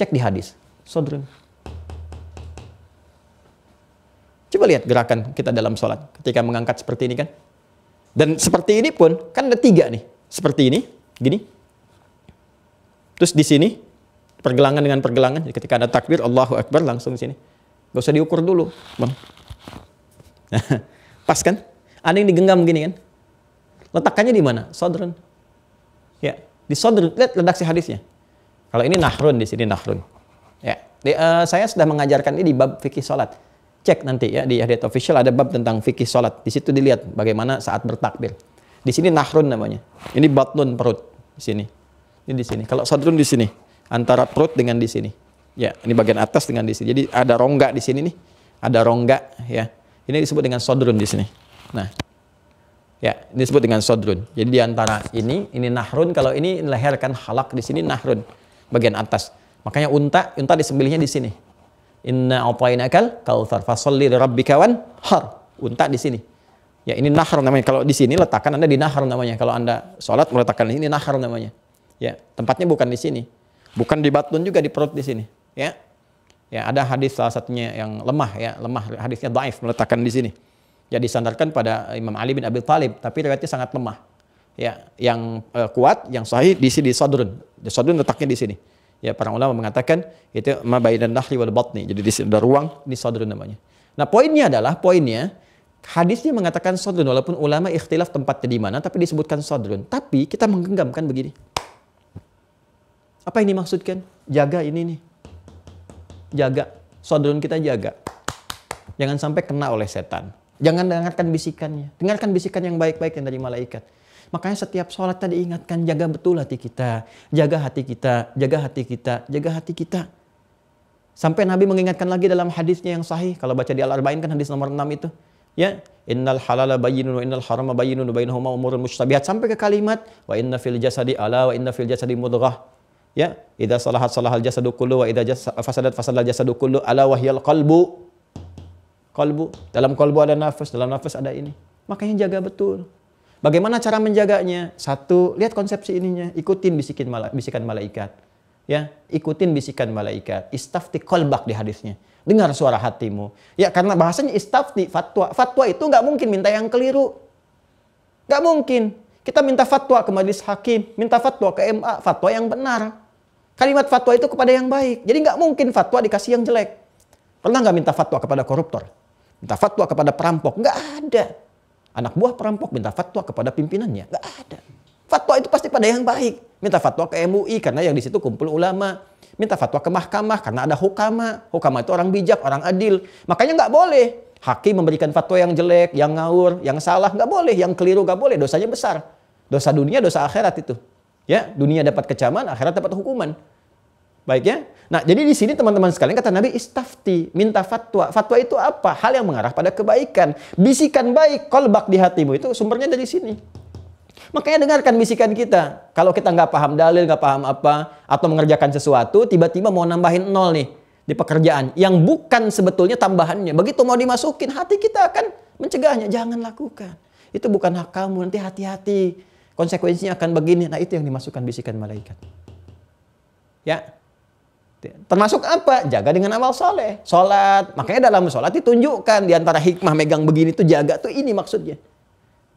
Cek di hadis. Sodrun. Coba lihat gerakan kita dalam sholat ketika mengangkat seperti ini kan. Dan seperti ini pun kan ada tiga nih. Seperti ini, gini. Terus di sini pergelangan dengan pergelangan. Jadi Ketika ada takbir, Allahu Akbar langsung di sini. Gak usah diukur dulu, bang. Pas kan? Ada yang digenggam gini kan? Letakannya di mana? Sodron. Ya, di sodron. Lihat redaksi hadisnya. Kalau ini nahrun di sini nahrun. Ya, di, uh, saya sudah mengajarkan ini di bab fikih salat. Cek nanti ya di hadits Official ada bab tentang fikih salat. Di situ dilihat bagaimana saat bertakbir. Di sini nahrun namanya. Ini batun perut di sini. Ini di sini. Kalau sodron di sini antara perut dengan di sini. Ya, ini bagian atas dengan di sini. Jadi ada rongga di sini nih. Ada rongga ya. Ini disebut dengan sodrun di sini. Nah, ya ini disebut dengan sodrun. Jadi di antara ini, ini nahrun. Kalau ini leher kan halak di sini nahrun bagian atas. Makanya unta, unta disembelihnya di sini. Inna atainakal kautsar fasalli rabbika wan har. Unta di sini. Ya ini nahrun namanya. Kalau di sini letakkan Anda di nahrun namanya. Kalau Anda sholat meletakkan ini nahrun namanya. Ya, tempatnya bukan di sini. Bukan di batun juga di perut di sini. Ya, Ya, ada hadis salah satunya yang lemah ya, lemah hadisnya dhaif meletakkan di sini. Ya sandarkan pada Imam Ali bin Abi Thalib, tapi riwayatnya sangat lemah. Ya, yang uh, kuat, yang sahih di sini di sadrun. Di sadrun letaknya di sini. Ya, para ulama mengatakan itu ma dan nahli wal batni. Jadi di sini ada ruang di sadrun namanya. Nah, poinnya adalah poinnya hadisnya mengatakan sadrun walaupun ulama ikhtilaf tempatnya di mana tapi disebutkan sadrun. Tapi kita menggenggamkan begini. Apa yang dimaksudkan? Jaga ini nih jaga, sodron kita jaga. Jangan sampai kena oleh setan. Jangan dengarkan bisikannya. Dengarkan bisikan yang baik-baik yang dari malaikat. Makanya setiap sholat tadi ingatkan jaga betul hati kita. Jaga hati kita, jaga hati kita, jaga hati kita. Sampai Nabi mengingatkan lagi dalam hadisnya yang sahih. Kalau baca di Al-Arba'in kan hadis nomor 6 itu. Ya, innal halala bayyinun wa innal harama bayyinun bainahuma umurun mustabihat sampai ke kalimat wa inna fil jasadi ala wa inna fil jasadi mudghah ya idza salahat salahal jasadu kullu wa idza fasadat fasadal jasadu kullu ala wahyal qalbu qalbu dalam qalbu ada nafas dalam nafas ada ini makanya jaga betul bagaimana cara menjaganya satu lihat konsepsi ininya ikutin bisikin mala, bisikan malaikat ya ikutin bisikan malaikat istafti qalbak di hadisnya dengar suara hatimu ya karena bahasanya istafti fatwa fatwa itu nggak mungkin minta yang keliru nggak mungkin kita minta fatwa ke majelis hakim minta fatwa ke MA fatwa yang benar kalimat fatwa itu kepada yang baik. Jadi nggak mungkin fatwa dikasih yang jelek. Pernah nggak minta fatwa kepada koruptor? Minta fatwa kepada perampok? Nggak ada. Anak buah perampok minta fatwa kepada pimpinannya? Nggak ada. Fatwa itu pasti pada yang baik. Minta fatwa ke MUI karena yang di situ kumpul ulama. Minta fatwa ke mahkamah karena ada hukama. Hukama itu orang bijak, orang adil. Makanya nggak boleh hakim memberikan fatwa yang jelek, yang ngawur, yang salah. Nggak boleh, yang keliru nggak boleh. Dosanya besar. Dosa dunia, dosa akhirat itu. Ya, dunia dapat kecaman, akhirat dapat hukuman. baik ya Nah, jadi di sini teman-teman sekalian kata Nabi istafti, minta fatwa. Fatwa itu apa? Hal yang mengarah pada kebaikan. Bisikan baik, kolbak di hatimu itu sumbernya dari sini. Makanya dengarkan bisikan kita. Kalau kita nggak paham dalil, nggak paham apa, atau mengerjakan sesuatu, tiba-tiba mau nambahin nol nih di pekerjaan yang bukan sebetulnya tambahannya. Begitu mau dimasukin, hati kita akan mencegahnya. Jangan lakukan. Itu bukan hak kamu, nanti hati-hati konsekuensinya akan begini. Nah, itu yang dimasukkan bisikan malaikat. Ya. Termasuk apa? Jaga dengan amal soleh. Sholat. Makanya dalam sholat ditunjukkan. Di antara hikmah megang begini tuh jaga tuh ini maksudnya.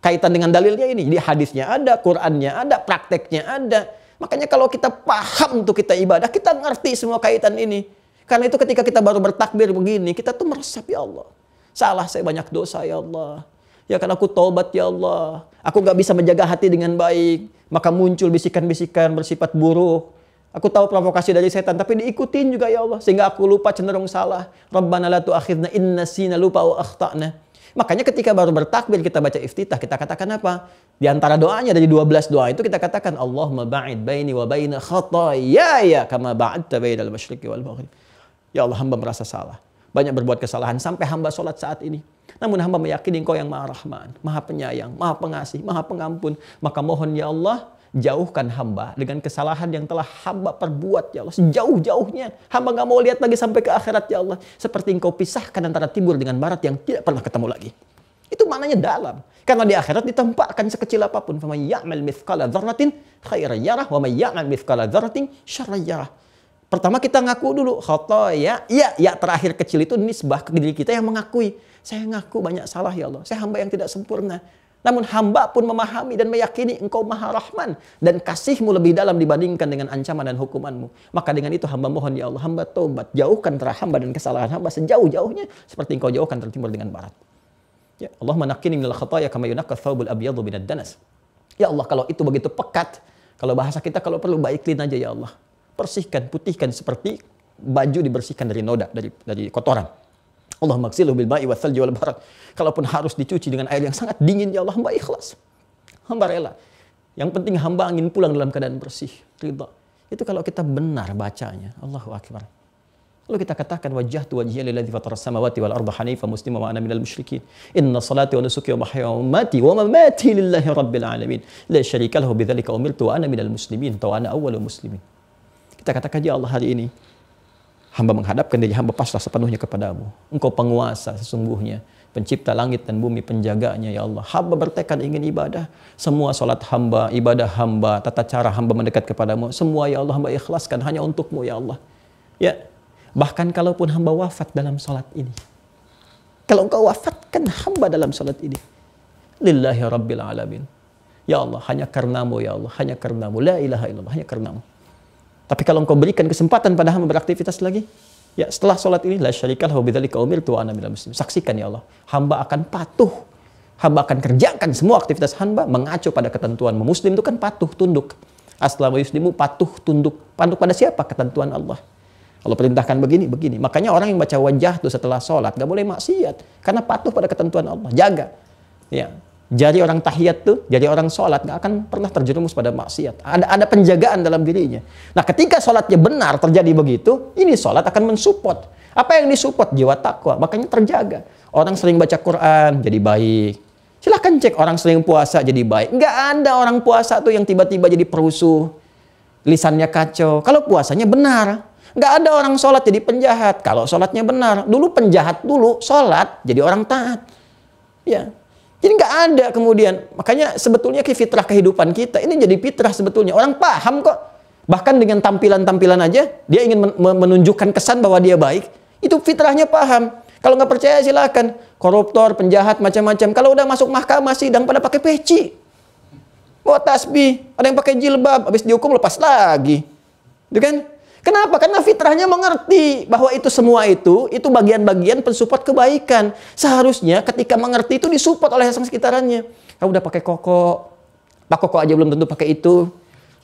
Kaitan dengan dalilnya ini. Jadi hadisnya ada, Qurannya ada, prakteknya ada. Makanya kalau kita paham tuh kita ibadah, kita ngerti semua kaitan ini. Karena itu ketika kita baru bertakbir begini, kita tuh meresap ya Allah. Salah saya banyak dosa ya Allah. Ya kan aku taubat ya Allah. Aku gak bisa menjaga hati dengan baik. Maka muncul bisikan-bisikan bersifat buruk. Aku tahu provokasi dari setan, tapi diikutin juga ya Allah. Sehingga aku lupa cenderung salah. Rabbana la tu'akhidna inna sina lupa wa akhtakna. Makanya ketika baru bertakbir kita baca iftitah, kita katakan apa? Di antara doanya dari 12 doa itu kita katakan Allahumma ba'id baini wa baina khatayaya kama ba'adta al masyriqi wal maghrib. Ya Allah hamba merasa salah. Banyak berbuat kesalahan sampai hamba sholat saat ini. Namun hamba meyakini engkau yang maha rahman, maha penyayang, maha pengasih, maha pengampun. Maka mohon ya Allah, jauhkan hamba dengan kesalahan yang telah hamba perbuat ya Allah sejauh-jauhnya hamba nggak mau lihat lagi sampai ke akhirat ya Allah seperti engkau pisahkan antara timur dengan barat yang tidak pernah ketemu lagi itu maknanya dalam karena di akhirat ditempatkan sekecil apapun Fama ya'mal mithqala dharatin khairan yarah wama ya'mal mithqala dharatin syarran yarah pertama kita ngaku dulu khotoya ya ya terakhir kecil itu nisbah ke diri kita yang mengakui saya ngaku banyak salah ya Allah. Saya hamba yang tidak sempurna. Namun hamba pun memahami dan meyakini engkau maha rahman. Dan kasihmu lebih dalam dibandingkan dengan ancaman dan hukumanmu. Maka dengan itu hamba mohon ya Allah, hamba tobat. Jauhkan terhadap hamba dan kesalahan hamba sejauh-jauhnya. Seperti engkau jauhkan tertimur dengan barat. Ya Allah manakini minal khataya kama yunakka thawbul abiyadu binad danas. Ya Allah kalau itu begitu pekat. Kalau bahasa kita kalau perlu baiklin aja ya Allah. Persihkan, putihkan seperti baju dibersihkan dari noda, dari dari kotoran. Allah maksilu bil ba'i wa thalji wal barak. Kalaupun harus dicuci dengan air yang sangat dingin ya Allah, hamba ikhlas. Hamba rela. Yang penting hamba angin pulang dalam keadaan bersih, ridha. Itu kalau kita benar bacanya. Allahu akbar. Lalu kita katakan wajah tu wajhiya lilladzi fatara samawati wal arda hanifa muslima wa ana minal musyrikin. Inna salati wa nusuki wa mahya wa mati wa mamati lillahi rabbil alamin. La syarika lahu bidzalika umirtu wa ana minal muslimin. Tawana awal muslimin. Kita katakan ya Allah hari ini hamba menghadapkan diri hamba pasrah sepenuhnya kepadamu. Engkau penguasa sesungguhnya, pencipta langit dan bumi, penjaganya ya Allah. Hamba bertekad ingin ibadah, semua salat hamba, ibadah hamba, tata cara hamba mendekat kepadamu, semua ya Allah hamba ikhlaskan hanya untukmu ya Allah. Ya, bahkan kalaupun hamba wafat dalam salat ini. Kalau engkau wafatkan hamba dalam salat ini. Lillahi Rabbil Alamin. Ya Allah, hanya karenamu ya Allah, hanya karenamu. La ilaha illallah, hanya karenamu. Tapi kalau engkau berikan kesempatan pada hamba beraktivitas lagi, ya setelah sholat ini, la syarikal hawbidzalika umir ana minal muslim. Saksikan ya Allah, hamba akan patuh. Hamba akan kerjakan semua aktivitas hamba mengacu pada ketentuan muslim itu kan patuh, tunduk. Aslamu yuslimu patuh, tunduk. Patuh pada siapa? Ketentuan Allah. kalau perintahkan begini, begini. Makanya orang yang baca wajah itu setelah sholat, gak boleh maksiat. Karena patuh pada ketentuan Allah. Jaga. Ya, jadi orang tahiyat tuh, jadi orang sholat nggak akan pernah terjerumus pada maksiat. Ada ada penjagaan dalam dirinya. Nah, ketika sholatnya benar terjadi begitu, ini sholat akan mensupport. Apa yang disupport? Jiwa takwa. Makanya terjaga. Orang sering baca Quran jadi baik. Silahkan cek orang sering puasa jadi baik. Nggak ada orang puasa tuh yang tiba-tiba jadi perusuh. Lisannya kacau. Kalau puasanya benar, Nggak ada orang sholat jadi penjahat. Kalau sholatnya benar, dulu penjahat dulu sholat jadi orang taat. Ya, jadi nggak ada kemudian. Makanya sebetulnya ke fitrah kehidupan kita ini jadi fitrah sebetulnya. Orang paham kok. Bahkan dengan tampilan-tampilan aja dia ingin menunjukkan kesan bahwa dia baik. Itu fitrahnya paham. Kalau nggak percaya silakan. Koruptor, penjahat, macam-macam. Kalau udah masuk mahkamah sidang pada pakai peci. Bawa tasbih, ada yang pakai jilbab, habis dihukum lepas lagi. Itu kan? Kenapa? Karena fitrahnya mengerti bahwa itu semua itu, itu bagian-bagian pensupport kebaikan. Seharusnya ketika mengerti itu disupport oleh yang sekitarannya. Kamu ah, udah pakai koko, pak koko aja belum tentu pakai itu.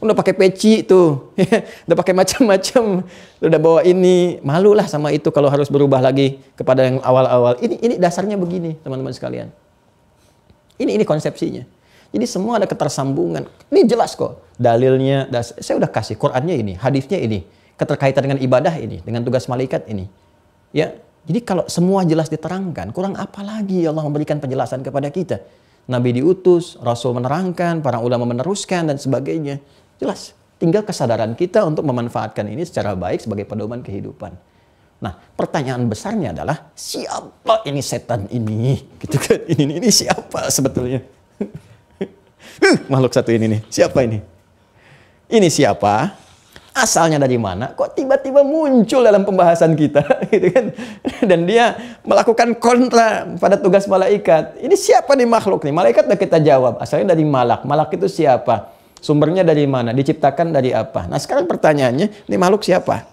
Udah pakai peci itu. udah pakai macam-macam, udah bawa ini, malulah sama itu kalau harus berubah lagi kepada yang awal-awal. Ini ini dasarnya begini, teman-teman sekalian. Ini ini konsepsinya. Jadi semua ada ketersambungan. Ini jelas kok dalilnya. saya udah kasih Qurannya ini, hadisnya ini, keterkaitan dengan ibadah ini, dengan tugas malaikat ini. Ya, jadi kalau semua jelas diterangkan, kurang apa lagi ya Allah memberikan penjelasan kepada kita? Nabi diutus, Rasul menerangkan, para ulama meneruskan dan sebagainya. Jelas, tinggal kesadaran kita untuk memanfaatkan ini secara baik sebagai pedoman kehidupan. Nah, pertanyaan besarnya adalah siapa ini setan ini? Gitu kan? Ini ini, ini siapa sebetulnya? Makhluk satu ini nih. Siapa ini? Ini siapa? asalnya dari mana kok tiba-tiba muncul dalam pembahasan kita gitu kan dan dia melakukan kontra pada tugas malaikat ini siapa nih makhluk nih malaikat udah kita jawab asalnya dari malak malak itu siapa sumbernya dari mana diciptakan dari apa nah sekarang pertanyaannya ini makhluk siapa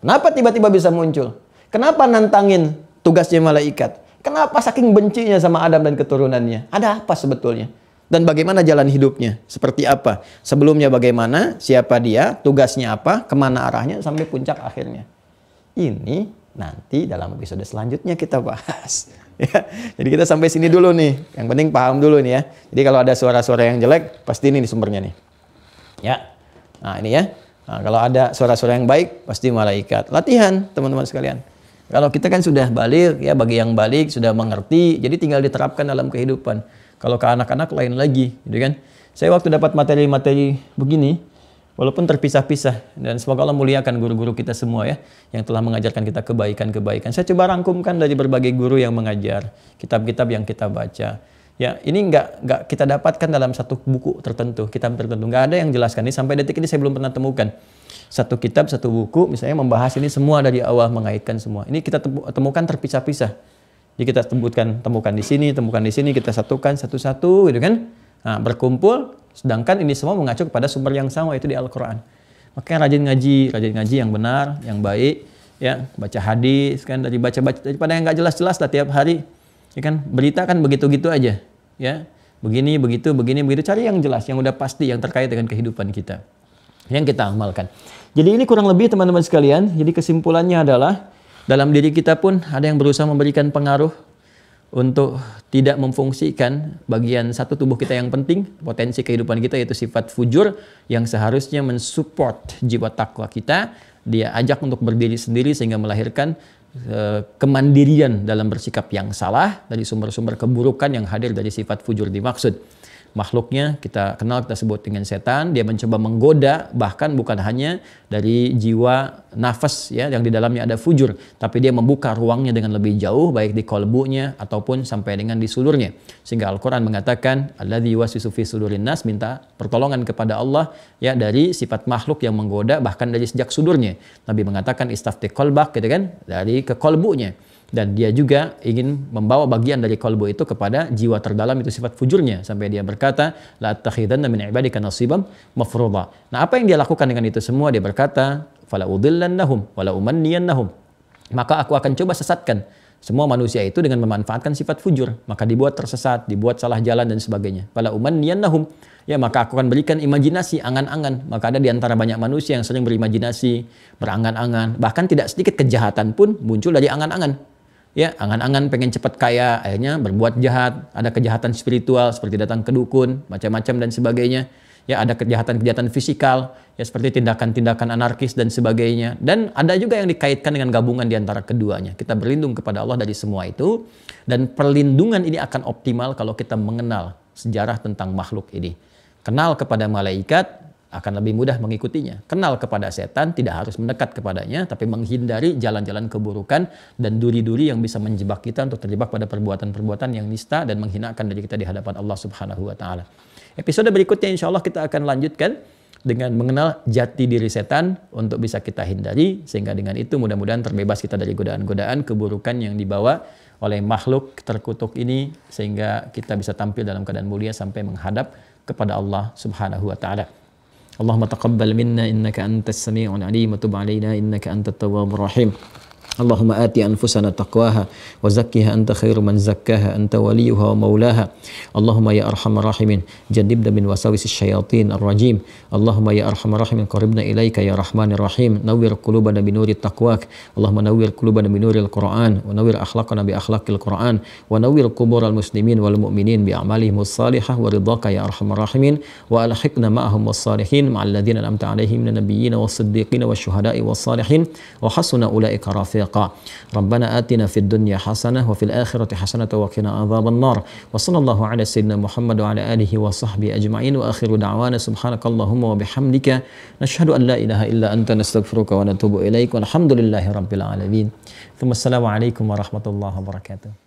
kenapa tiba-tiba bisa muncul kenapa nantangin tugasnya malaikat kenapa saking bencinya sama Adam dan keturunannya ada apa sebetulnya dan bagaimana jalan hidupnya, seperti apa, sebelumnya bagaimana, siapa dia, tugasnya apa, kemana arahnya, sampai puncak akhirnya. Ini nanti dalam episode selanjutnya kita bahas. Ya, jadi kita sampai sini dulu nih. Yang penting paham dulu nih ya. Jadi kalau ada suara-suara yang jelek, pasti ini sumbernya nih. Ya, nah ini ya. Nah, kalau ada suara-suara yang baik, pasti malaikat. Latihan, teman-teman sekalian. Kalau kita kan sudah balik, ya bagi yang balik sudah mengerti, jadi tinggal diterapkan dalam kehidupan. Kalau ke anak-anak lain lagi, gitu kan? Saya waktu dapat materi-materi begini, walaupun terpisah-pisah, dan semoga Allah muliakan guru-guru kita semua ya, yang telah mengajarkan kita kebaikan-kebaikan. Saya coba rangkumkan dari berbagai guru yang mengajar, kitab-kitab yang kita baca. Ya, ini nggak nggak kita dapatkan dalam satu buku tertentu, kitab tertentu. Nggak ada yang jelaskan ini sampai detik ini saya belum pernah temukan satu kitab, satu buku, misalnya membahas ini semua dari awal mengaitkan semua. Ini kita temukan terpisah-pisah jadi kita temukan temukan di sini, temukan di sini, kita satukan satu-satu gitu kan. Nah, berkumpul sedangkan ini semua mengacu kepada sumber yang sama yaitu di Al-Qur'an. Makanya rajin ngaji, rajin ngaji yang benar, yang baik ya, baca hadis kan dari baca-baca daripada yang nggak jelas-jelas lah tiap hari. Ya kan berita kan begitu-gitu aja ya. Begini, begitu, begini, begitu. Cari yang jelas, yang udah pasti, yang terkait dengan kehidupan kita. Yang kita amalkan. Jadi ini kurang lebih teman-teman sekalian. Jadi kesimpulannya adalah dalam diri kita pun ada yang berusaha memberikan pengaruh untuk tidak memfungsikan bagian satu tubuh kita yang penting, potensi kehidupan kita yaitu sifat fujur yang seharusnya mensupport jiwa takwa kita, dia ajak untuk berdiri sendiri sehingga melahirkan eh, kemandirian dalam bersikap yang salah dari sumber-sumber keburukan yang hadir dari sifat fujur dimaksud makhluknya kita kenal kita sebut dengan setan dia mencoba menggoda bahkan bukan hanya dari jiwa nafas ya yang di dalamnya ada fujur tapi dia membuka ruangnya dengan lebih jauh baik di kolbunya ataupun sampai dengan di sulurnya sehingga Al-Qur'an mengatakan alladzi yuwaswisu fi sudurin nas minta pertolongan kepada Allah ya dari sifat makhluk yang menggoda bahkan dari sejak sudurnya Nabi mengatakan istafti kolbak gitu kan dari ke kolbunya dan dia juga ingin membawa bagian dari kalbu itu kepada jiwa terdalam itu sifat fujurnya sampai dia berkata la takhidanna min ibadika nasibam mafruḍa. Nah, apa yang dia lakukan dengan itu semua dia berkata fala udillannahum wala umanniyannahum. Maka aku akan coba sesatkan semua manusia itu dengan memanfaatkan sifat fujur, maka dibuat tersesat, dibuat salah jalan dan sebagainya. Fala umanniyannahum. Ya, maka aku akan berikan imajinasi, angan-angan. Maka ada di antara banyak manusia yang sering berimajinasi, berangan-angan, bahkan tidak sedikit kejahatan pun muncul dari angan-angan ya angan-angan pengen cepat kaya akhirnya berbuat jahat ada kejahatan spiritual seperti datang ke dukun macam-macam dan sebagainya ya ada kejahatan-kejahatan fisikal ya seperti tindakan-tindakan anarkis dan sebagainya dan ada juga yang dikaitkan dengan gabungan di antara keduanya kita berlindung kepada Allah dari semua itu dan perlindungan ini akan optimal kalau kita mengenal sejarah tentang makhluk ini kenal kepada malaikat akan lebih mudah mengikutinya. Kenal kepada setan tidak harus mendekat kepadanya, tapi menghindari jalan-jalan keburukan dan duri-duri yang bisa menjebak kita untuk terjebak pada perbuatan-perbuatan yang nista dan menghinakan diri kita di hadapan Allah Subhanahu wa taala. Episode berikutnya insya Allah kita akan lanjutkan dengan mengenal jati diri setan untuk bisa kita hindari sehingga dengan itu mudah-mudahan terbebas kita dari godaan-godaan keburukan yang dibawa oleh makhluk terkutuk ini sehingga kita bisa tampil dalam keadaan mulia sampai menghadap kepada Allah Subhanahu wa taala. اللهم تقبل منا إنك أنت السميع العليم وتب علينا إنك أنت التواب الرحيم اللهم آت أنفسنا تقواها وزكها أنت خير من زكاها أنت وليها ومولاها اللهم يا أرحم الراحمين جنبنا من وساوس الشياطين الرجيم اللهم يا أرحم الراحمين قربنا إليك يا رحمن الرحيم نور قلوبنا بنور تقواك اللهم نور قلوبنا بنور القرآن ونور أخلاقنا بأخلاق القرآن ونور قبور المسلمين والمؤمنين بأعمالهم الصالحة ورضاك يا أرحم الراحمين وألحقنا معهم والصالحين مع الذين أنعمت عليهم من النبيين والصديقين والشهداء والصالحين وحسن أولئك رافعين يقع ربنا آتنا في الدنيا حسنة وفي الآخرة حسنة وقنا عذاب النار وصلى الله على سيدنا محمد وعلى آله وصحبه أجمعين وآخر دعوانا سبحانك اللهم وبحمدك نشهد أن لا إله إلا أنت نستغفرك ونتوب إليك والحمد لله رب العالمين ثم السلام عليكم ورحمة الله وبركاته